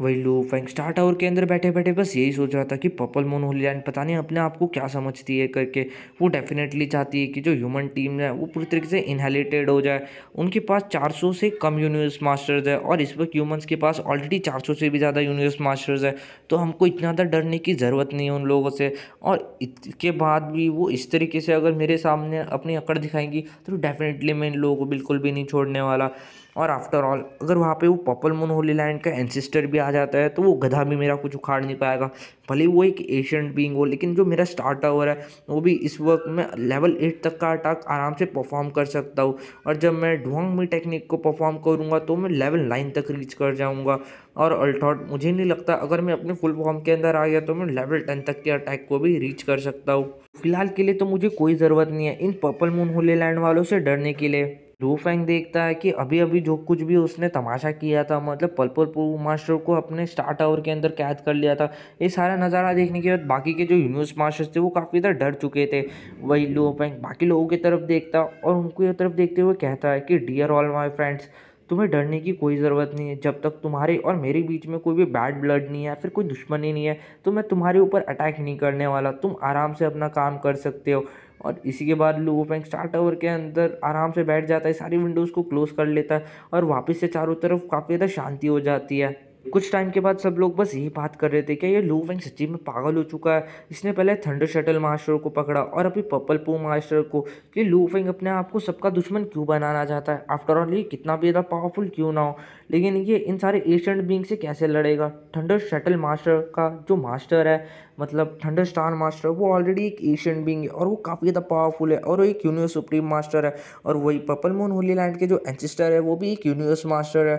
वही लू फैंक स्टार्ट आवर के अंदर बैठे बैठे बस यही सोच रहा था कि पर्पल मून होली लैंड पता नहीं अपने आप को क्या समझती है करके वो डेफिनेटली चाहती है कि जो ह्यूमन टीम है वो पूरी तरीके से इनहेलिटेड हो जाए उनके पास 400 से कम यूनिवर्स मास्टर्स है और इस वक्त ह्यूमन्स के पास ऑलरेडी 400 से भी ज़्यादा यूनिवर्स मास्टर्स है तो हमको इतना ज़्यादा डरने की ज़रूरत नहीं है उन लोगों से और इसके बाद भी वो इस तरीके से अगर मेरे सामने अपनी अकड़ दिखाएंगी तो डेफिनेटली मैं इन लोगों को बिल्कुल भी नहीं छोड़ने वाला और आफ्टर ऑल अगर वहाँ पे वो पर्पल मून होली लैंड का एंसिस्टर भी आ जाता है तो वो गधा भी मेरा कुछ उखाड़ नहीं पाएगा भले वो एक एशियन बींग हो लेकिन जो मेरा स्टार्ट ओवर है वो भी इस वक्त मैं लेवल एट तक का अटैक आराम से परफॉर्म कर सकता हूँ और जब मैं ढुआंग में टेक्निक को परफॉर्म करूँगा तो मैं लेवल नाइन तक रीच कर जाऊँगा और अल्टॉट मुझे नहीं लगता अगर मैं अपने फुल फॉर्म के अंदर आ गया तो मैं लेवल टेन तक के अटैक को भी रीच कर सकता हूँ फिलहाल के लिए तो मुझे कोई ज़रूरत नहीं है इन पर्पल मून होली लैंड वालों से डरने के लिए रू फैंग देखता है कि अभी अभी जो कुछ भी उसने तमाशा किया था मतलब पलपल पू मास्टर को अपने स्टार्ट आवर के अंदर कैद कर लिया था ये सारा नज़ारा देखने के बाद बाकी के जो यूनिवर्स मास्टर्स थे वो काफ़ी ज़्यादा डर चुके थे वही लू फैंग बाकी लोगों की तरफ देखता और ये तरफ देखते हुए कहता है कि डियर ऑल माई फ्रेंड्स तुम्हें डरने की कोई ज़रूरत नहीं है जब तक तुम्हारे और मेरे बीच में कोई भी बैड ब्लड नहीं है फिर कोई दुश्मनी नहीं है तो मैं तुम्हारे ऊपर अटैक नहीं करने वाला तुम आराम से अपना काम कर सकते हो और इसी के बाद लूप पैंक स्टार्ट ओवर के अंदर आराम से बैठ जाता है सारी विंडोज़ को क्लोज़ कर लेता है और वापस से चारों तरफ काफ़ी ज़्यादा शांति हो जाती है कुछ टाइम के बाद सब लोग बस यही बात कर रहे थे कि ये लू वैंग सच्ची में पागल हो चुका है इसने पहले थंडर शटल मास्टर को पकड़ा और अभी पर्पल पो मास्टर को कि लू वैंग अपने आप को सबका दुश्मन क्यों बनाना चाहता है आफ्टर ऑल ये कितना भी ज़्यादा पावरफुल क्यों ना हो लेकिन ये इन सारे एशियंट बींग से कैसे लड़ेगा थंडर शटल मास्टर का जो मास्टर है मतलब थंडर स्टार मास्टर वो ऑलरेडी एक एशियन बींग है और वो काफ़ी ज़्यादा पावरफुल है और वो एक यूनिवर्स सुप्रीम मास्टर है और वही पर्पल मून होली लैंड के जो एंसिस्टर है वो भी एक यूनिवर्स मास्टर है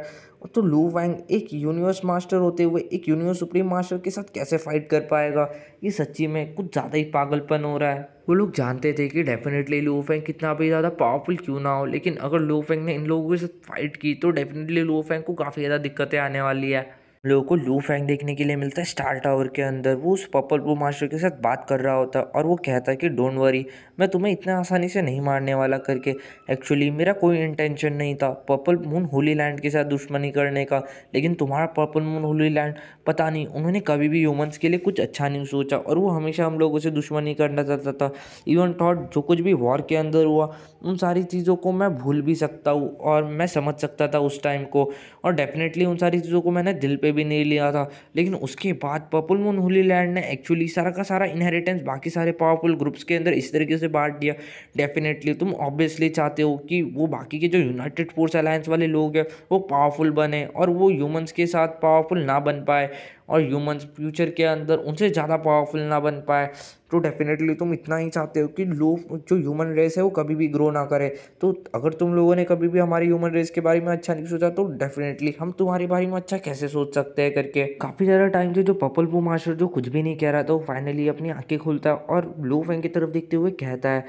तो लू वैंग एक यूनिवर्स मास्टर होते हुए एक यूनिवर्स सुप्रीम मास्टर के साथ कैसे फाइट कर पाएगा ये सच्ची में कुछ ज़्यादा ही पागलपन हो रहा है वो लोग जानते थे कि डेफिनेटली लू फैंग कितना भी ज़्यादा पावरफुल क्यों ना हो लेकिन अगर लू फैंग ने इन लोगों के साथ फाइट की तो डेफिनेटली लू फैंग को काफ़ी ज़्यादा दिक्कतें आने वाली है लोगों को लू फैंग देखने के लिए मिलता है स्टार टावर के अंदर वो उस पपल पू मास्टर के साथ बात कर रहा होता है और वो कहता है कि डोंट वरी मैं तुम्हें इतना आसानी से नहीं मारने वाला करके एक्चुअली मेरा कोई इंटेंशन नहीं था पर्पल मून होली लैंड के साथ दुश्मनी करने का लेकिन तुम्हारा पर्पल मून होली लैंड पता नहीं उन्होंने कभी भी ह्यूमंस के लिए कुछ अच्छा नहीं सोचा और वो हमेशा हम लोगों से दुश्मनी करना चाहता था इवन थॉट जो कुछ भी वॉर के अंदर हुआ उन सारी चीज़ों को मैं भूल भी सकता हूँ और मैं समझ सकता था उस टाइम को और डेफिनेटली उन सारी चीज़ों को मैंने दिल पर पे भी नहीं लिया था लेकिन उसके बाद पर्पल मून होली लैंड ने एक्चुअली सारा का सारा इनहेरिटेंस बाकी सारे पावरफुल ग्रुप्स के अंदर इस तरीके से बांट दिया डेफिनेटली तुम ऑब्वियसली चाहते हो कि वो बाकी के जो यूनाइटेड फोर्स अलायंस वाले लोग हैं वो पावरफुल बने और वो ह्यूमंस के साथ पावरफुल ना बन पाए और ह्यूमंस फ्यूचर के अंदर उनसे ज़्यादा पावरफुल ना बन पाए तो डेफिनेटली तुम इतना ही चाहते हो कि लोग जो ह्यूमन रेस है वो कभी भी ग्रो ना करे तो अगर तुम लोगों ने कभी भी हमारी ह्यूमन रेस के बारे में अच्छा नहीं सोचा तो डेफिनेटली हम तुम्हारे बारे में अच्छा कैसे सोच सकते हैं करके काफ़ी ज़्यादा टाइम से जो पपल पू मास्टर जो कुछ भी नहीं कह रहा था वो फाइनली अपनी आँखें खोलता है और लो फैंग की तरफ देखते हुए कहता है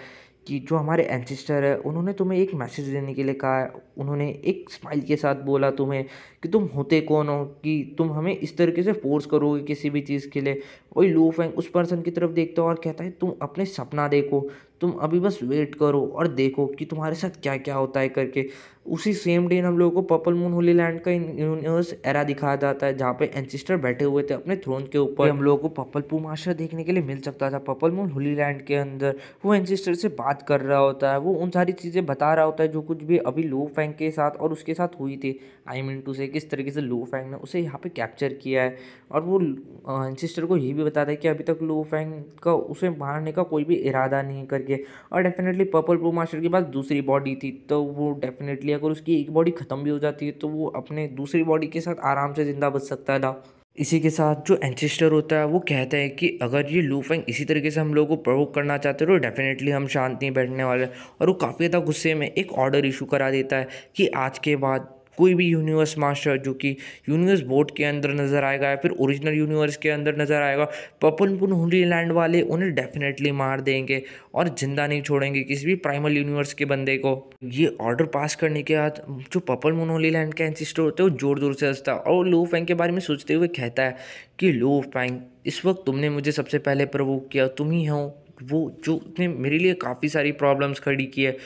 कि जो हमारे एंसेस्टर है उन्होंने तुम्हें एक मैसेज देने के लिए कहा है उन्होंने एक स्माइल के साथ बोला तुम्हें कि तुम होते कौन हो कि तुम हमें इस तरीके से फोर्स करोगे किसी भी चीज़ के लिए वही लू फेंग उस पर्सन की तरफ देखता है और कहता है तुम अपने सपना देखो तुम अभी बस वेट करो और देखो कि तुम्हारे साथ क्या क्या होता है करके उसी सेम डे हम लोगों को पर्पल मून होली लैंड का यूनिवर्स एरा दिखाया जाता है जहाँ पे एंसिस्टर बैठे हुए थे अपने थ्रोन के ऊपर हम लोगों को पर्पल पूमाशा देखने के लिए मिल सकता था पर्पल मून होली लैंड के अंदर वो एंसिस्टर से बात कर रहा होता है वो उन सारी चीज़ें बता रहा होता है जो कुछ भी अभी लो फैंग के साथ और उसके साथ हुई थी आई मीन टू से किस तरीके से लो फैंग ने उसे यहाँ पे कैप्चर किया है और वो एंसिस्टर को ये भी भी बताता है कि अभी तक लू फैंग का उसे मारने का कोई भी इरादा नहीं करके और डेफिनेटली पर्पल प्रो मास्टर के पास दूसरी बॉडी थी तो वो डेफिनेटली अगर उसकी एक बॉडी ख़त्म भी हो जाती है तो वो अपने दूसरी बॉडी के साथ आराम से ज़िंदा बच सकता था इसी के साथ जो एंसेस्टर होता है वो कहते हैं कि अगर ये लूफेंग इसी तरीके से हम लोगों को प्रवोक करना चाहते हो तो डेफिनेटली हम शांति बैठने वाले और वो काफ़ी ज़्यादा गुस्से में एक ऑर्डर इशू करा देता है कि आज के बाद कोई भी यूनिवर्स मास्टर जो कि यूनिवर्स बोर्ड के अंदर नज़र आएगा या फिर ओरिजिनल यूनिवर्स के अंदर नज़र आएगा पपन पुन हुली लैंड वाले उन्हें डेफिनेटली मार देंगे और ज़िंदा नहीं छोड़ेंगे किसी भी प्राइमल यूनिवर्स के बंदे को ये ऑर्डर पास करने के बाद जो पपन पुन लैंड का एंसिस्टर होता है वो ज़ोर ज़ोर से हंसता है और लू फैंग के बारे में सोचते हुए कहता है कि लू फैंग इस वक्त तुमने मुझे सबसे पहले प्रवोक किया तुम ही हो वो जो उसने मेरे लिए काफ़ी सारी प्रॉब्लम्स खड़ी की है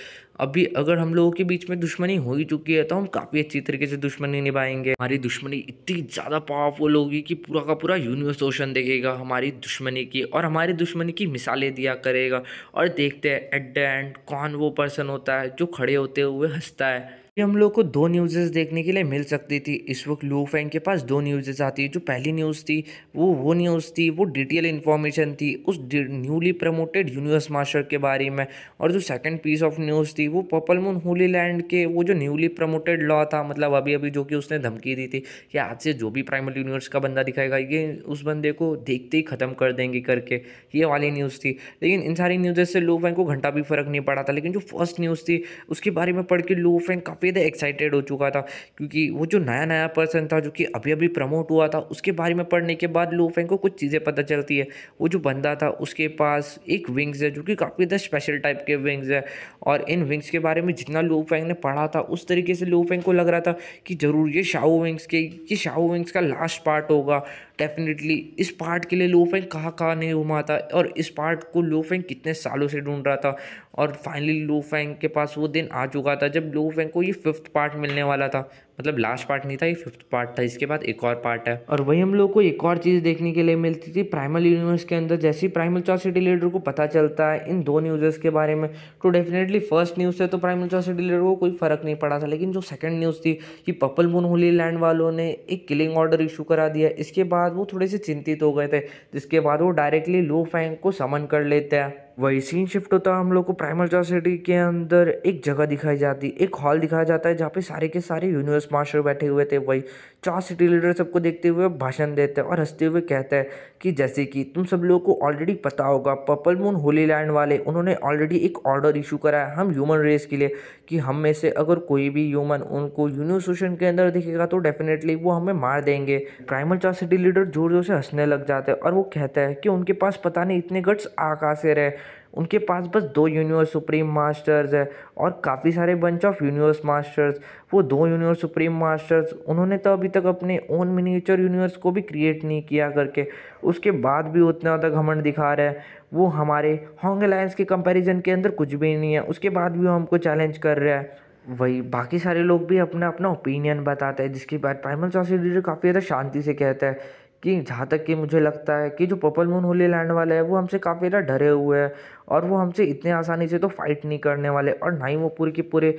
अभी अगर हम लोगों के बीच में दुश्मनी हो ही चुकी है तो हम काफ़ी अच्छी तरीके से दुश्मनी निभाएंगे हमारी दुश्मनी इतनी ज़्यादा पावरफुल होगी कि पूरा का पूरा यूनिवर्स ओशन देखेगा हमारी दुश्मनी की और हमारी दुश्मनी की मिसालें दिया करेगा और देखते हैं एट द एंड कौन वो पर्सन होता है जो खड़े होते हुए हंसता है हम लोग को दो न्यूज़ेस देखने के लिए मिल सकती थी इस वक्त लू फैंग के पास दो न्यूज़ेस आती है जो पहली न्यूज़ थी वो वो न्यूज़ थी वो डिटेल इन्फॉर्मेशन थी उस न्यूली प्रमोटेड यूनिवर्स मास्टर के बारे में और जो सेकंड पीस ऑफ न्यूज़ थी वो पर्पल मून होली लैंड के वो जो न्यूली प्रमोटेड लॉ था मतलब अभी अभी जो कि उसने धमकी दी थी कि आज से जो भी प्राइमरी यूनिवर्स का बंदा दिखाएगा ये उस बंदे को देखते ही ख़त्म कर देंगे करके ये वाली न्यूज़ थी लेकिन इन सारी न्यूज़ेस से लू फैंग को घंटा भी फर्क नहीं पड़ा था लेकिन जो फर्स्ट न्यूज़ थी उसके बारे में पढ़ के लू फैंग काफ़ी ज़्यादा एक्साइटेड हो चुका था क्योंकि वो जो नया नया पर्सन था जो कि अभी अभी प्रमोट हुआ था उसके बारे में पढ़ने के बाद फेंग को कुछ चीज़ें पता चलती है वो जो बंदा था उसके पास एक विंग्स है जो कि काफ़ी ज़्यादा स्पेशल टाइप के विंग्स है और इन विंग्स के बारे में जितना फेंग ने पढ़ा था उस तरीके से फेंग को लग रहा था कि ज़रूर ये शाहू विंग्स के ये शाहू विंग्स का लास्ट पार्ट होगा डेफिनेटली इस पार्ट के लिए लोफेंग कहाँ कहाँ नहीं घुमा था और इस पार्ट को लोफेंग कितने सालों से ढूंढ रहा था और फाइनली लोफेंग के पास वो दिन आ चुका था जब लोफेंग को ये फिफ्थ पार्ट मिलने वाला था मतलब लास्ट पार्ट नहीं था ये फिफ्थ पार्ट था इसके बाद एक और पार्ट है और वही हम लोग को एक और चीज़ देखने के लिए मिलती थी प्राइमल यूनिवर्स के अंदर जैसे ही प्राइमल चौसिटी लीडर को पता चलता है इन दो न्यूज़ के बारे में तो डेफिनेटली फर्स्ट न्यूज़ से तो प्राइमल चौसिटी लीडर को कोई फ़र्क नहीं पड़ा था लेकिन जो सेकेंड न्यूज़ थी कि पपल मून होली लैंड वालों ने एक किलिंग ऑर्डर इशू करा दिया इसके बाद वो थोड़े से चिंतित हो गए थे जिसके बाद वो डायरेक्टली लू फैंग को समन कर लेते हैं वही सीन शिफ्ट होता है हम लोग को प्राइमल सिटी के अंदर एक जगह दिखाई जाती है एक हॉल दिखाया जाता है जहाँ पे सारे के सारे यूनिवर्स मास्टर बैठे हुए थे वही चार सिटी लीडर सबको देखते हुए भाषण देते हैं और हंसते हुए कहते हैं कि जैसे कि तुम सब लोगों को ऑलरेडी पता होगा पर्पल मून होली लैंड वाले उन्होंने ऑलरेडी एक ऑर्डर इशू कराया हम ह्यूमन रेस के लिए कि हम में से अगर कोई भी ह्यूमन उनको यूनिवर्सोशन के अंदर दिखेगा तो डेफिनेटली वो हमें मार देंगे प्राइमल चार सिटी लीडर जोर जोर से हंसने लग जाते हैं और वो कहता है कि उनके पास पता नहीं इतने गट्स आकाशे रहे उनके पास बस दो यूनिवर्स सुप्रीम मास्टर्स है और काफ़ी सारे बंच ऑफ यूनिवर्स मास्टर्स वो दो यूनिवर्स सुप्रीम मास्टर्स उन्होंने तो अभी तक अपने ओन मिनिएचर यूनिवर्स को भी क्रिएट नहीं किया करके उसके बाद भी उतना ज्यादा घमंड दिखा रहे हैं वो हमारे हॉन्ग अलायंस के कंपेरिजन के अंदर कुछ भी नहीं है उसके बाद भी वो हमको चैलेंज कर रहे हैं वही बाकी सारे लोग भी अपना अपना ओपिनियन बताते हैं जिसके बाद प्राइमल चौसी काफ़ी ज़्यादा शांति से कहता है कि जहाँ तक कि मुझे लगता है कि जो पर्पल मून होली लैंड वाले हैं वो हमसे काफ़ी ज़्यादा डरे हुए हैं और वो हमसे इतने आसानी से तो फाइट नहीं करने वाले और ना ही वो पूरे के पूरे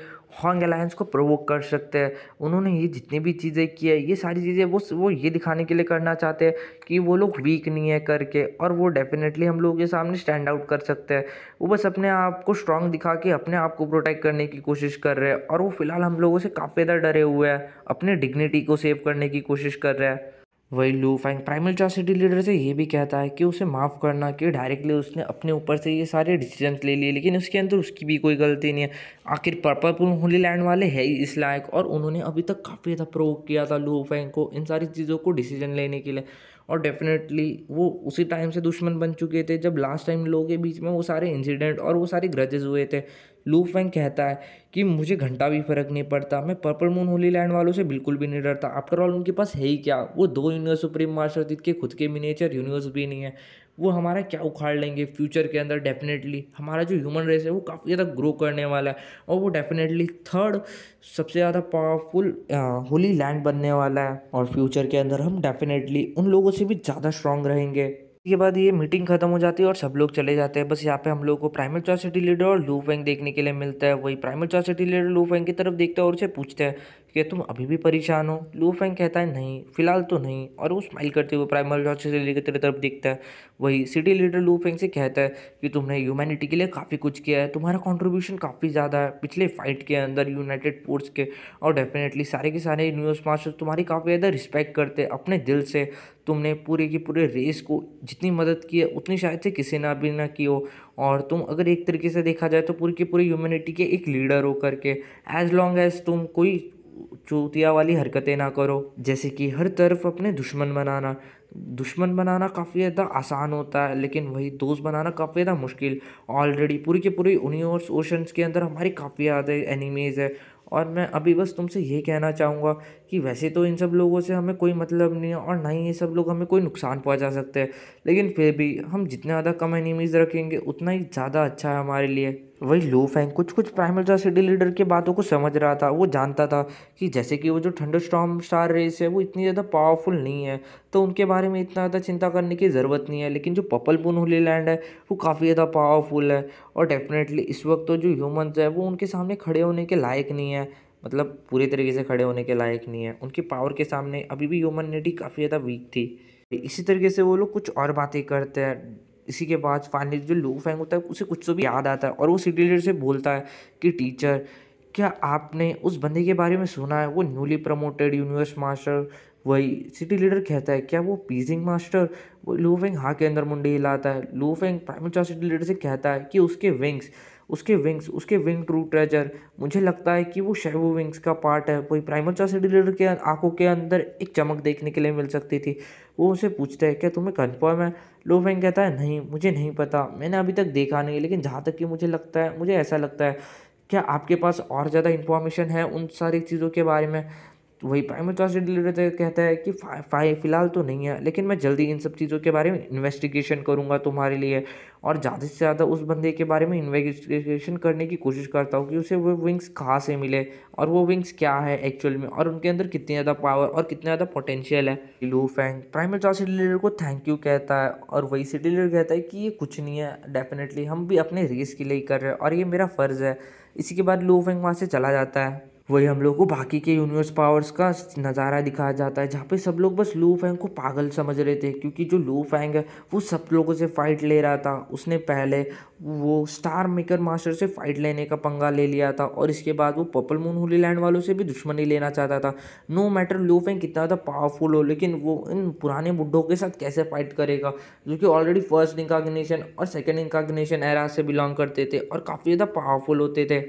हॉन्ग अलायंस को प्रोवोक कर सकते हैं उन्होंने ये जितनी भी चीज़ें की है ये सारी चीज़ें वो वो ये दिखाने के लिए करना चाहते हैं कि वो लोग वीक नहीं है करके और वो डेफिनेटली हम लोगों के सामने स्टैंड आउट कर सकते हैं वो बस अपने आप को स्ट्रांग दिखा के अपने आप को प्रोटेक्ट करने की कोशिश कर रहे हैं और वो फ़िलहाल हम लोगों से काफ़ी ज़्यादा डरे हुए हैं अपने डिग्निटी को सेव करने की कोशिश कर रहे हैं वही लू फैंग प्राइमल चासिटी लीडर से ये भी कहता है कि उसे माफ़ करना कि डायरेक्टली उसने अपने ऊपर से ये सारे डिसीजन ले लिए लेकिन उसके अंदर उसकी भी कोई गलती नहीं है आखिर पर्पल होली लैंड वाले है ही इस लायक और उन्होंने अभी तक काफ़ी ज़्यादा प्रोव किया था लू फैंग को इन सारी चीज़ों को डिसीजन लेने के लिए और डेफिनेटली वो उसी टाइम से दुश्मन बन चुके थे जब लास्ट टाइम लोगों के बीच में वो सारे इंसिडेंट और वो सारे ग्रजेज हुए थे लूफ वैंग कहता है कि मुझे घंटा भी फर्क नहीं पड़ता मैं पर्पल मून होली लैंड वालों से बिल्कुल भी नहीं डरता आफ्टर ऑल उनके पास है ही क्या वो दो यूनिवर्स सुप्रीम मार्शल तीत के खुद के मिनेचर यूनिवर्स भी नहीं है वो हमारा क्या उखाड़ लेंगे फ्यूचर के अंदर डेफिनेटली हमारा जो ह्यूमन रेस है वो काफ़ी ज़्यादा ग्रो करने वाला है और वो डेफिनेटली थर्ड सबसे ज़्यादा पावरफुल होली लैंड बनने वाला है और फ्यूचर के अंदर हम डेफिनेटली उन लोगों से भी ज़्यादा स्ट्रांग रहेंगे इसके बाद ये मीटिंग खत्म हो जाती है और सब लोग चले जाते हैं बस यहाँ पे हम लोग को प्राइमर चॉइस सिटी लीडर और लू फेंग देखने के लिए मिलता है वही primer choice city leader Lu Feng की तरफ देखते हैं और उसे पूछते हैं क्या तुम अभी भी परेशान हो लू फेंग कहता है नहीं फिलहाल तो नहीं और वो स्माइल करते हुए प्राइमल लॉर्ड से लेकर तेरे तरफ देखता है वही सिटी लीडर लू फेंग से कहता है कि तुमने ह्यूमैनिटी के लिए काफ़ी कुछ किया है तुम्हारा कॉन्ट्रीब्यूशन काफ़ी ज़्यादा है पिछले फाइट के अंदर यूनाइटेड फोर्स के और डेफिनेटली सारे के सारे न्यूज मास्टर तुम्हारी काफ़ी ज़्यादा रिस्पेक्ट करते हैं अपने दिल से तुमने पूरे की पूरे रेस को जितनी मदद की है उतनी शायद से किसी ने अभी ना की हो और तुम अगर एक तरीके से देखा जाए तो पूरी की पूरी ह्यूमैनिटी के एक लीडर हो करके एज लॉन्ग एज तुम कोई चूतिया वाली हरकतें ना करो जैसे कि हर तरफ अपने दुश्मन बनाना दुश्मन बनाना काफ़ी ज़्यादा आसान होता है लेकिन वही दोस्त बनाना काफ़ी ज़्यादा मुश्किल ऑलरेडी पूरी के पूरी यूनिवर्स ओशंस के अंदर हमारे काफ़ी ज़्यादा एनिमीज़ है और मैं अभी बस तुमसे ये कहना चाहूँगा कि वैसे तो इन सब लोगों से हमें कोई मतलब नहीं है और ना ही ये सब लोग हमें कोई नुकसान पहुँचा सकते हैं लेकिन फिर भी हम जितना ज़्यादा कम एनिमीज़ रखेंगे उतना ही ज़्यादा अच्छा है हमारे लिए वही फैंग कुछ कुछ प्राइमल स्टार सिटी लीडर की बातों को समझ रहा था वो जानता था कि जैसे कि वो जो ठंडो स्टॉम स्टार रेस है वो इतनी ज़्यादा पावरफुल नहीं है तो उनके बारे में इतना ज़्यादा चिंता करने की ज़रूरत नहीं है लेकिन जो पपल पुन होली लैंड है वो काफ़ी ज़्यादा पावरफुल है और डेफिनेटली इस वक्त तो जो ह्यूमंस है वो उनके सामने खड़े होने के लायक नहीं है मतलब पूरे तरीके से खड़े होने के लायक नहीं है उनकी पावर के सामने अभी भी ह्यूमनिटी काफ़ी ज़्यादा वीक थी इसी तरीके से वो लोग कुछ और बातें करते हैं इसी के बाद फाइनली जो लू फैंग होता है उसे कुछ तो भी याद आता है और वो सिटी लीडर से बोलता है कि टीचर क्या आपने उस बंदे के बारे में सुना है वो न्यूली प्रमोटेड यूनिवर्स मास्टर वही सिटी लीडर कहता है क्या वो पीजिंग मास्टर वो लू फेंग हाँ के अंदर मुंडी हिलाता है लू फेंग प्राइम सिटी लीडर से कहता है कि उसके विंग्स उसके विंग्स उसके विंग ट्रू ट्रेजर मुझे लगता है कि वो शेबू विंग्स का पार्ट है कोई प्राइमर चासी के आंखों के अंदर एक चमक देखने के लिए मिल सकती थी वो उसे पूछता है क्या तुम्हें कन्फर्म है लो फैंग कहता है नहीं मुझे नहीं पता मैंने अभी तक देखा नहीं लेकिन जहाँ तक कि मुझे लगता है मुझे ऐसा लगता है क्या आपके पास और ज़्यादा इन्फॉर्मेशन है उन सारी चीज़ों के बारे में वही प्राइमरी चार्ज रिलेटेड कहता है कि फ़िलहाल तो नहीं है लेकिन मैं जल्दी इन सब चीज़ों के बारे में इन्वेस्टिगेशन करूँगा तुम्हारे लिए और ज़्यादा से ज़्यादा उस बंदे के बारे में इन्वेस्टिगेशन करने की कोशिश करता हूँ कि उसे वो विंग्स कहाँ से मिले और वो विंग्स क्या है एक्चुअल में और उनके अंदर कितनी ज़्यादा पावर और कितना ज़्यादा पोटेंशियल है Lu Feng primary charge deliver को थैंक यू कहता है और वही से डिलीवर कहता है कि ये कुछ नहीं है डेफिनेटली हम भी अपने रेस के लिए कर रहे हैं और ये मेरा फ़र्ज़ है इसी के बाद लू फैंग वहाँ से चला जाता है वही हम लोग को बाकी के यूनिवर्स पावर्स का नज़ारा दिखाया जाता है जहाँ पे सब लोग बस लू फैंग को पागल समझ रहे थे क्योंकि जो लू फैंग है वो सब लोगों से फाइट ले रहा था उसने पहले वो स्टार मेकर मास्टर से फाइट लेने का पंगा ले लिया था और इसके बाद वो पर्पल मून होली लैंड वालों से भी दुश्मनी लेना चाहता था नो मैटर लू फैंग कितना ज़्यादा पावरफुल हो लेकिन वो इन पुराने बुढ़ों के साथ कैसे फाइट करेगा जो कि ऑलरेडी फर्स्ट इंकाग्नेशन और सेकेंड इंकाग्नेशन एरा से बिलोंग करते थे और काफ़ी ज़्यादा पावरफुल होते थे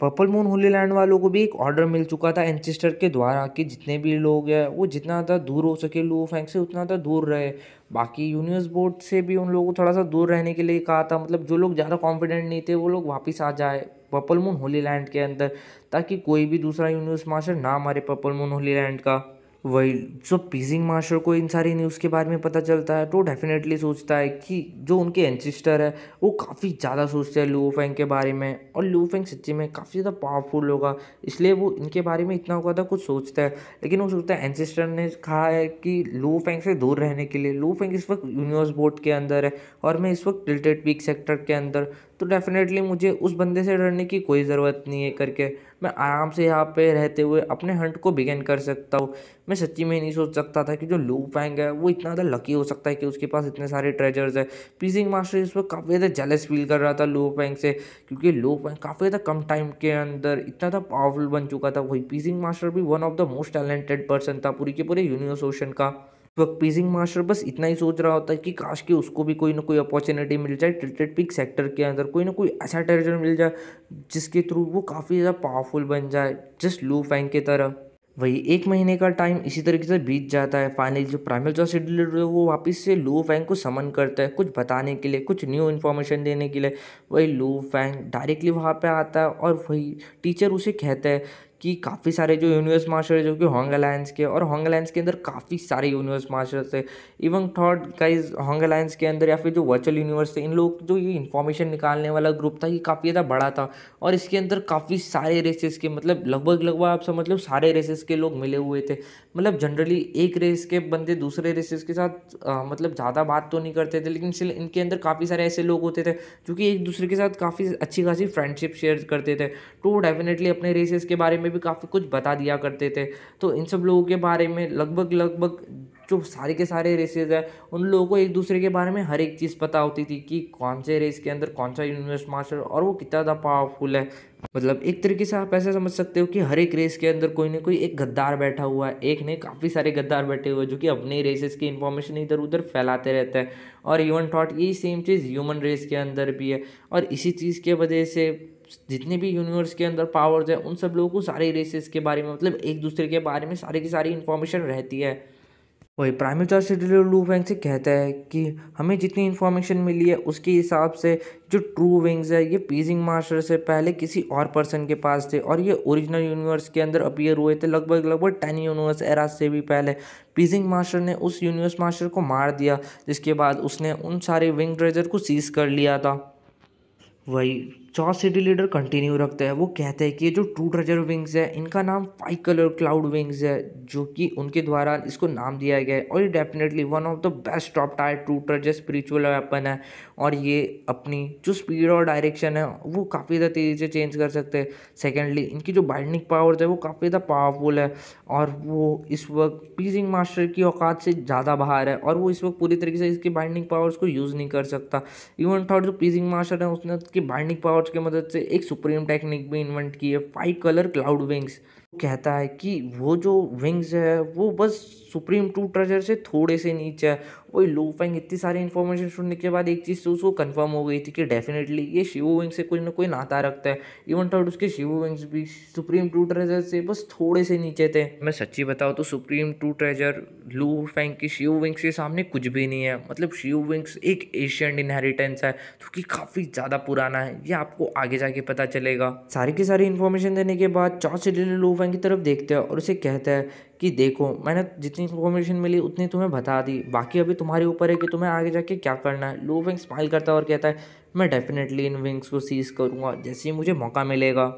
पर्पल मून होली लैंड वालों को भी एक ऑर्डर मिल चुका था एनचेस्टर के द्वारा कि जितने भी लोग हैं वो जितना ज़्यादा दूर हो सके लू फैंक से उतना ज़्यादा दूर रहे बाकी यूनिवर्स बोर्ड से भी उन लोगों को थोड़ा सा दूर रहने के लिए कहा था मतलब जो लोग ज़्यादा कॉन्फिडेंट नहीं थे वो लोग वापस आ जाए पर्पल मून होली लैंड के अंदर ताकि कोई भी दूसरा यूनिवर्स मास्टर ना मारे पर्पल मून होली लैंड का वही जो पीजिंग मास्टर को इन सारी न्यूज़ के बारे में पता चलता है तो डेफिनेटली सोचता है कि जो उनके एनसिस्टर है वो काफ़ी ज़्यादा सोचते हैं लू फेंग के बारे में और लू फेंग सच्ची में काफ़ी ज़्यादा पावरफुल होगा इसलिए वो इनके बारे में इतना ज़्यादा कुछ सोचता है लेकिन वो सोचता है एनसिस्टर ने कहा है कि लू फेंग से दूर रहने के लिए लू फेंग इस वक्त यूनिवर्स बोर्ड के अंदर है और मैं इस वक्त टिल्टेड पीक सेक्टर के अंदर तो डेफिनेटली मुझे उस बंदे से डरने की कोई ज़रूरत नहीं है करके मैं आराम से यहाँ पे रहते हुए अपने हंट को बिगेन कर सकता हूँ मैं सच्ची में नहीं सोच सकता था कि जो लू पैंग है वो इतना ज़्यादा लकी हो सकता है कि उसके पास इतने सारे ट्रेजर्स है पीसिंग मास्टर इस वक्त काफ़ी ज़्यादा जेलस फील कर रहा था लू पैंग से क्योंकि लू पैंग काफ़ी ज़्यादा कम टाइम के अंदर इतना ज़्यादा पावरफुल बन चुका था वही पीसिंग मास्टर भी one of the most talented person था पूरी के पूरे यूनिवर्स ओशन का वक्त पीजिंग मास्टर बस इतना ही सोच रहा होता है कि काश कि उसको भी कोई ना कोई अपॉर्चुनिटी मिल जाए टिल्टेड पिक सेक्टर के अंदर कोई ना कोई ऐसा अच्छा टेरिटर मिल जाए जिसके थ्रू वो काफ़ी ज़्यादा पावरफुल बन जाए जस्ट लू फैंग की तरह वही एक महीने का टाइम इसी तरीके से बीत जाता है फाइनली जो प्राइमल जो शेड्यूलर है वो वापस से लू फैंग को समन करता है कुछ बताने के लिए कुछ न्यू इन्फॉर्मेशन देने के लिए वही लू फैंग डायरेक्टली वहाँ पे आता है और वही टीचर उसे कहता है कि काफ़ी सारे जो यूनिवर्स मार्शल है जो कि हॉन्ग अलायंस के और हॉन्ग अलायंस के अंदर काफ़ी सारे यूनिवर्स मास्टर्स थे even third guys Hong alliance के अंदर या फिर जो वर्चुअल यूनिवर्स थे इन लोग जो ये इन्फॉर्मेशन निकालने वाला ग्रुप था ये काफ़ी ज़्यादा बड़ा था और इसके अंदर काफ़ी सारे रेसेस के मतलब लगभग लगभग आप समझ लो सारे रेसेस के लोग मिले हुए थे मतलब जनरली एक रेस के बंदे दूसरे रेसेस के साथ आ, मतलब ज़्यादा बात तो नहीं करते थे लेकिन इनके अंदर काफ़ी सारे ऐसे लोग होते थे जो कि एक दूसरे के साथ काफ़ी अच्छी खासी फ्रेंडशिप शेयर करते थे तो डेफिनेटली अपने रेसेस के बारे में में भी काफ़ी कुछ बता दिया करते थे तो इन सब लोगों के बारे में लगभग लगभग जो सारे के सारे रेसेज हैं उन लोगों को एक दूसरे के बारे में हर एक चीज़ पता होती थी कि कौन से रेस के अंदर कौन सा यूनिवर्स मास्टर और वो कितना ज़्यादा पावरफुल है मतलब एक तरीके से आप ऐसा समझ सकते हो कि हर एक रेस के अंदर कोई ना कोई एक गद्दार बैठा हुआ है एक नहीं काफ़ी सारे गद्दार बैठे हुए जो कि अपने रेसेस की इन्फॉर्मेशन इधर उधर फैलाते रहते हैं और इवन थॉट यही सेम चीज़ ह्यूमन रेस के अंदर भी है और इसी चीज़ के वजह से जितने भी यूनिवर्स के अंदर पावर्स हैं उन सब लोगों को सारे रेसेस के बारे में मतलब एक दूसरे के बारे में सारी की सारी इन्फॉर्मेशन रहती है वही प्राइमरी चार लू वैंग से कहता है कि हमें जितनी इन्फॉर्मेशन मिली है उसके हिसाब से जो ट्रू विंग्स है ये पीजिंग मास्टर से पहले किसी और पर्सन के पास थे और ये ओरिजिनल यूनिवर्स के अंदर अपियर हुए थे लगभग लगभग टेन यूनिवर्स एरा से भी पहले पीजिंग मास्टर ने उस यूनिवर्स मास्टर को मार दिया जिसके बाद उसने उन सारे विंग ड्रेजर को सीज कर लिया था वही चौथ सिटी लीडर कंटिन्यू रखते हैं वो कहते हैं कि जो टू ट्रेजर विंग्स है इनका नाम फाइव कलर क्लाउड विंग्स है जो कि उनके द्वारा इसको नाम दिया गया है और ये definitely one of the best top tier two treasure spiritual weapon है और ये अपनी जो स्पीड और डायरेक्शन है वो काफ़ी ज़्यादा तेज़ी से चेंज कर सकते हैं सेकेंडली इनकी जो बाइंडिंग पावर्स है वो काफ़ी ज़्यादा पावरफुल है और वो इस वक्त पीजिंग मास्टर की औकात से ज़्यादा बाहर है और वो इस वक्त पूरी तरीके से इसकी बाइंडिंग पावर्स को यूज़ नहीं कर सकता इवन थॉट जो पीजिंग मास्टर है उसने उसकी बाइंडिंग पावर्स टॉर्च की मदद से एक सुप्रीम टेक्निक भी इन्वेंट की है फाइव कलर क्लाउड विंग्स कहता है कि वो जो विंग्स है वो बस सुप्रीम टू ट्रेजर से थोड़े से नीचे है वही लो फैंग इतनी सारी इन्फॉर्मेशन सुनने के बाद एक चीज़ से उसको कंफर्म हो गई थी कि डेफिनेटली ये शिवो विंग से कोई ना कोई नाता रखता है इवन थर्ड उसके शिवो विंग्स भी सुप्रीम टू ट्रेजर से बस थोड़े से नीचे थे मैं सच्ची बताऊँ तो supreme two treasure Lu Feng की शिव विंग्स के सामने कुछ भी नहीं है मतलब शिव विंग्स एक एशियन इनहेरिटेंस है जो कि काफ़ी ज़्यादा पुराना है ये आपको आगे जाके पता चलेगा सारी की सारी इन्फॉर्मेशन देने के बाद चार सिलेंडर तूफान की तरफ देखता है और उसे कहता है कि देखो मैंने जितनी इन्फॉर्मेशन मिली उतनी तुम्हें बता दी बाकी अभी तुम्हारे ऊपर है कि तुम्हें आगे जाके क्या करना है वैंग स्माइल करता है और कहता है मैं डेफिनेटली इन विंग्स को सीज करूँगा जैसे ही मुझे मौका मिलेगा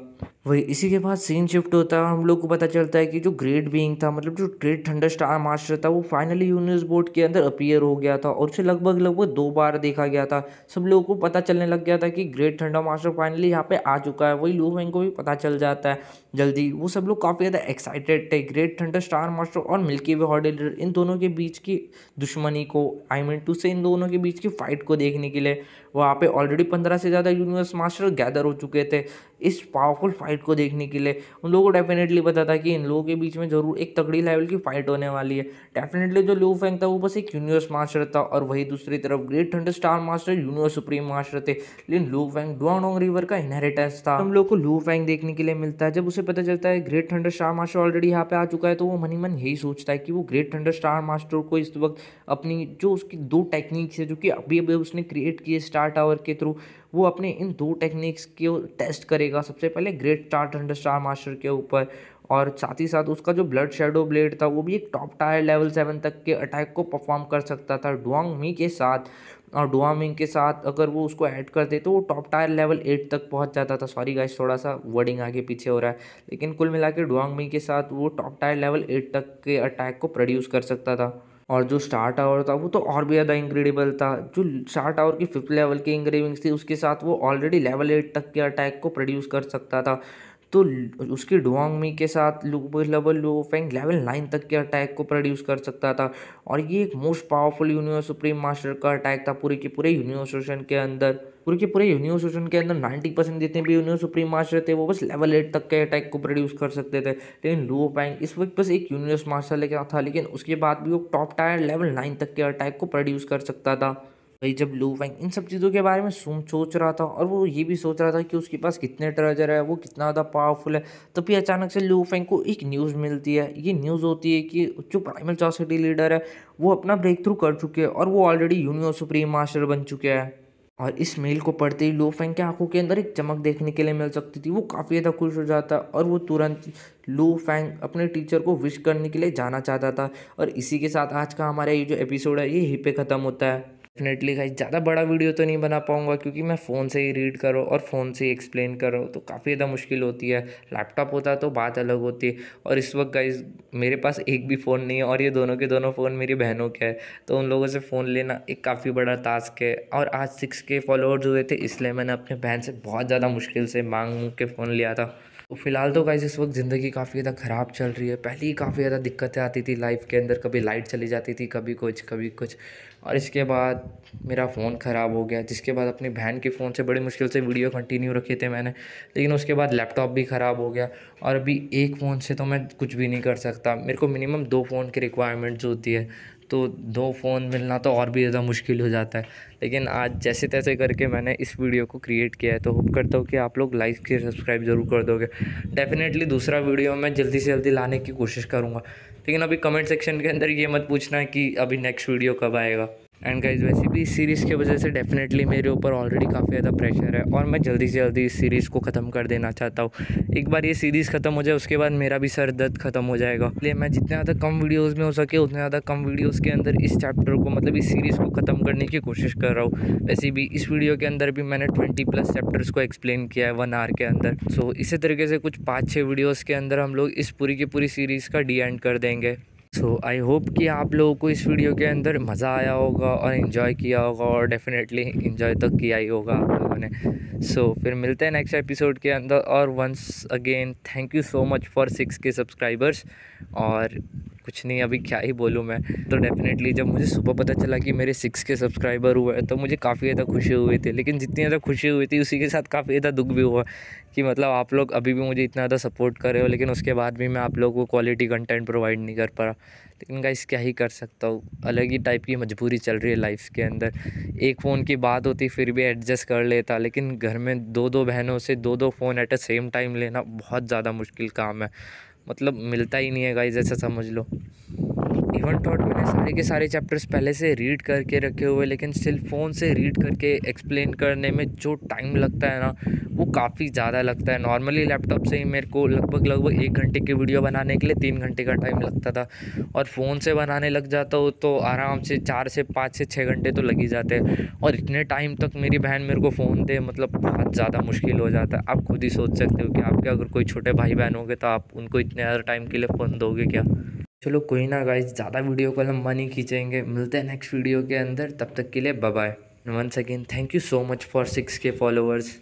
वही इसी के बाद सीन शिफ्ट होता है हम लोग को पता चलता है कि जो ग्रेट बींग था मतलब जो ग्रेट थंडर स्टार मास्टर था वो फाइनली यूनिवर्स बोर्ड के अंदर अपियर हो गया था और उसे लगभग लगभग दो बार देखा गया था सब लोगों को पता चलने लग गया था कि ग्रेट थंडर मास्टर फाइनली यहाँ पे आ चुका है वही लू को भी पता चल जाता है जल्दी वो सब लोग काफ़ी ज़्यादा एक्साइटेड थे ग्रेट थंडर स्टार मास्टर और मिल्की वे हॉर्ड इन दोनों के बीच की दुश्मनी को आई मीन टू से इन दोनों के बीच की फाइट को देखने के लिए वहाँ पे ऑलरेडी पंद्रह से ज़्यादा यूनिवर्स मास्टर गैदर हो चुके थे इस पावरफुल फाइट को देखने के लिए उन लोगों को डेफिनेटली पता था कि इन लोगों के बीच में ज़रूर एक तगड़ी लेवल की फाइट होने वाली है डेफिनेटली जो लू फेंग था वो बस एक यूनिवर्स मास्टर था और वही दूसरी तरफ great thunder star master universe supreme master थे लेकिन लू फेंग डुआनोंग रिवर का इनहेरिटेंस था हम लोग को लू फेंग देखने के लिए मिलता है जब उसे पता चलता है great thunder star master already यहाँ पे आ चुका है तो वो मनी मन यही सोचता है कि वो ग्रेट थंडर स्टार मास्टर को इस वक्त अपनी जो उसकी दो टेक्निक्स है जो कि अभी अभी उसने क्रिएट किए स्टार स्टार टावर के थ्रू वो अपने इन दो टेक्निक्स को टेस्ट करेगा सबसे पहले great star thunder star master के ऊपर और साथ ही साथ उसका जो ब्लड शेडो ब्लेड था वो भी एक टॉप टायर लेवल सेवन तक के अटैक को परफॉर्म कर सकता था डुआंग मी के साथ और डुआमिंग के साथ अगर वो उसको ऐड कर दे तो वो टॉप टायर लेवल एट तक पहुंच जाता था सॉरी गाइस थोड़ा सा वर्डिंग आगे पीछे हो रहा है लेकिन कुल मिला के मी के साथ वो टॉप टायर लेवल एट तक के अटैक को प्रोड्यूस कर सकता था और जो स्टार टावर था वो तो और भी ज़्यादा इंक्रेडिबल था जो स्टार टावर की फिफ्थ लेवल की इंग्रेविंग्स थी उसके साथ वो ऑलरेडी लेवल एट तक के अटैक को प्रोड्यूस कर सकता था तो उसके डुआंग मी के साथ level Lu Feng level nine तक के अटैक को प्रोड्यूस कर सकता था और ये एक most powerful universe supreme master का अटैक था पूरे के पूरे यूनिवर्सेशन के अंदर पूरे के पूरे यूनिवर्सिटन के अंदर नाइन्टी परसेंट जितने भी यूनियो सुप्रीम मार्शल थे वो बस लेवल एट तक के अटैक को प्रोड्यूस कर सकते थे लेकिन लू पैंग इस वक्त बस एक यूनिवर्स मार्शल लेकर था लेकिन उसके बाद भी वो टॉप टायर लेवल नाइन तक के अटैक को प्रोड्यूस कर सकता था भाई जब लू वैंग इन सब चीज़ों के बारे में सोच रहा था और वो ये भी सोच रहा था कि उसके पास कितने ट्रेजर है वो कितना ज़्यादा पावरफुल है तभी अचानक से लू फैंग को एक न्यूज़ मिलती है ये न्यूज़ होती है कि जो प्राइमल चौसठी लीडर है वो अपना ब्रेक थ्रू कर चुके हैं और वो ऑलरेडी यूनियो सुप्रीम मास्टर बन चुके हैं और इस मेल को पढ़ते ही लोफेंग के आंखों के अंदर एक चमक देखने के लिए मिल सकती थी वो काफ़ी ज़्यादा खुश हो जाता और वो तुरंत लो फैंग अपने टीचर को विश करने के लिए जाना चाहता था और इसी के साथ आज का हमारा ये जो एपिसोड है ये यहीं पे ख़त्म होता है डेफिनेटली गाइज ज़्यादा बड़ा वीडियो तो नहीं बना पाऊँगा क्योंकि मैं फ़ोन से ही रीड करो और फ़ोन से ही एक्सप्लेन करो तो काफ़ी ज़्यादा मुश्किल होती है लैपटॉप होता तो बात अलग होती है और इस वक्त गाइज मेरे पास एक भी फ़ोन नहीं है और ये दोनों के दोनों फ़ोन मेरी बहनों के हैं तो उन लोगों से फ़ोन लेना एक काफ़ी बड़ा टास्क है और आज सिक्स के फॉलोअर्स हुए थे इसलिए मैंने अपने बहन से बहुत ज़्यादा मुश्किल से मांग मूँग के फ़ोन लिया था तो फिलहाल तो गाइज इस वक्त ज़िंदगी काफ़ी ज़्यादा ख़राब चल रही है पहले ही काफ़ी ज़्यादा दिक्कतें आती थी लाइफ के अंदर कभी लाइट चली जाती थी कभी कुछ कभी कुछ और इसके बाद मेरा फ़ोन ख़राब हो गया जिसके बाद अपनी बहन के फ़ोन से बड़ी मुश्किल से वीडियो कंटिन्यू रखे थे मैंने लेकिन उसके बाद लैपटॉप भी ख़राब हो गया और अभी एक फ़ोन से तो मैं कुछ भी नहीं कर सकता मेरे को मिनिमम दो फ़ोन की रिक्वायरमेंट्स होती है तो दो फ़ोन मिलना तो और भी ज़्यादा मुश्किल हो जाता है लेकिन आज जैसे तैसे करके मैंने इस वीडियो को क्रिएट किया है तो होप करता हूँ कि आप लोग लाइक के सब्सक्राइब ज़रूर कर दोगे डेफ़िनेटली दूसरा वीडियो मैं जल्दी से जल्दी लाने की कोशिश करूँगा लेकिन अभी कमेंट सेक्शन के अंदर ये मत पूछना कि अभी नेक्स्ट वीडियो कब आएगा एंड गाइज वैसे भी इस सीरीज़ की वजह से डेफिनेटली मेरे ऊपर ऑलरेडी काफ़ी ज़्यादा प्रेशर है और मैं जल्दी से जल्दी इस सीरीज़ को ख़त्म कर देना चाहता हूँ एक बार ये सीरीज़ ख़त्म हो जाए उसके बाद मेरा भी सर दर्द ख़त्म हो जाएगा इसलिए मैं जितना ज़्यादा कम वीडियोज़ में हो सके उतने ज़्यादा कम वीडियोज़ के अंदर इस चैप्टर को मतलब इस सीरीज़ को ख़त्म करने की कोशिश कर रहा हूँ वैसे भी इस वीडियो के अंदर भी मैंने ट्वेंटी प्लस चैप्टर्स को एक्सप्लेन किया है वन आर के अंदर सो इसी तरीके से कुछ पाँच छः वीडियोज़ के अंदर हम लोग इस पूरी की पूरी सीरीज़ का डी एंड कर देंगे सो आई होप कि आप लोगों को इस वीडियो के अंदर मज़ा आया होगा और इन्जॉय किया होगा और डेफिनेटली इन्जॉय तो किया ही होगा आप लोगों ने सो so, फिर मिलते हैं नेक्स्ट एपिसोड के अंदर और once again thank you so much for six K subscribers और कुछ नहीं अभी क्या ही बोलूँ मैं तो डेफिनेटली जब मुझे सुबह पता चला कि मेरे सिक्स के सब्सक्राइबर हुए तो मुझे काफ़ी ज़्यादा खुशी हुई थी लेकिन जितनी ज़्यादा खुशी हुई थी उसी के साथ काफ़ी ज़्यादा दुख भी हुआ कि मतलब आप लोग अभी भी मुझे इतना ज़्यादा सपोर्ट कर रहे हो लेकिन उसके बाद भी मैं आप लोगों को क्वालिटी कंटेंट प्रोवाइड नहीं कर पा रहा लेकिन गाइस क्या ही कर सकता हूँ अलग ही टाइप की मजबूरी चल रही है लाइफ के अंदर एक फ़ोन की बात होती फिर भी एडजस्ट कर लेता लेकिन घर में दो दो बहनों से दो दो phone at a same time लेना बहुत ज़्यादा मुश्किल काम है मतलब मिलता ही नहीं है गाइज ऐसा समझ लो इवन थॉट मैंने सारे के सारे चैप्टर्स पहले से रीड करके रखे हुए लेकिन स्टिल फ़ोन से रीड करके एक्सप्लेन करने में जो टाइम लगता है ना वो काफ़ी ज़्यादा लगता है नॉर्मली लैपटॉप से ही मेरे को लगभग लगभग एक घंटे की वीडियो बनाने के लिए तीन घंटे का टाइम लगता था और फ़ोन से बनाने लग जाता हो तो आराम से चार से पाँच से छः घंटे तो लग ही जाते हैं और इतने टाइम तक मेरी बहन मेरे को फ़ोन दे मतलब बहुत ज़्यादा मुश्किल हो जाता है आप खुद ही सोच सकते हो कि आपके अगर कोई छोटे भाई बहन होंगे तो आप उनको इतने ज़्यादा टाइम के लिए फ़ोन दोगे क्या चलो कोई ना गाइज ज़्यादा वीडियो को लंबा नहीं खींचेंगे मिलते हैं नेक्स्ट वीडियो के अंदर तब तक के लिए bye once again thank you so much for six K followers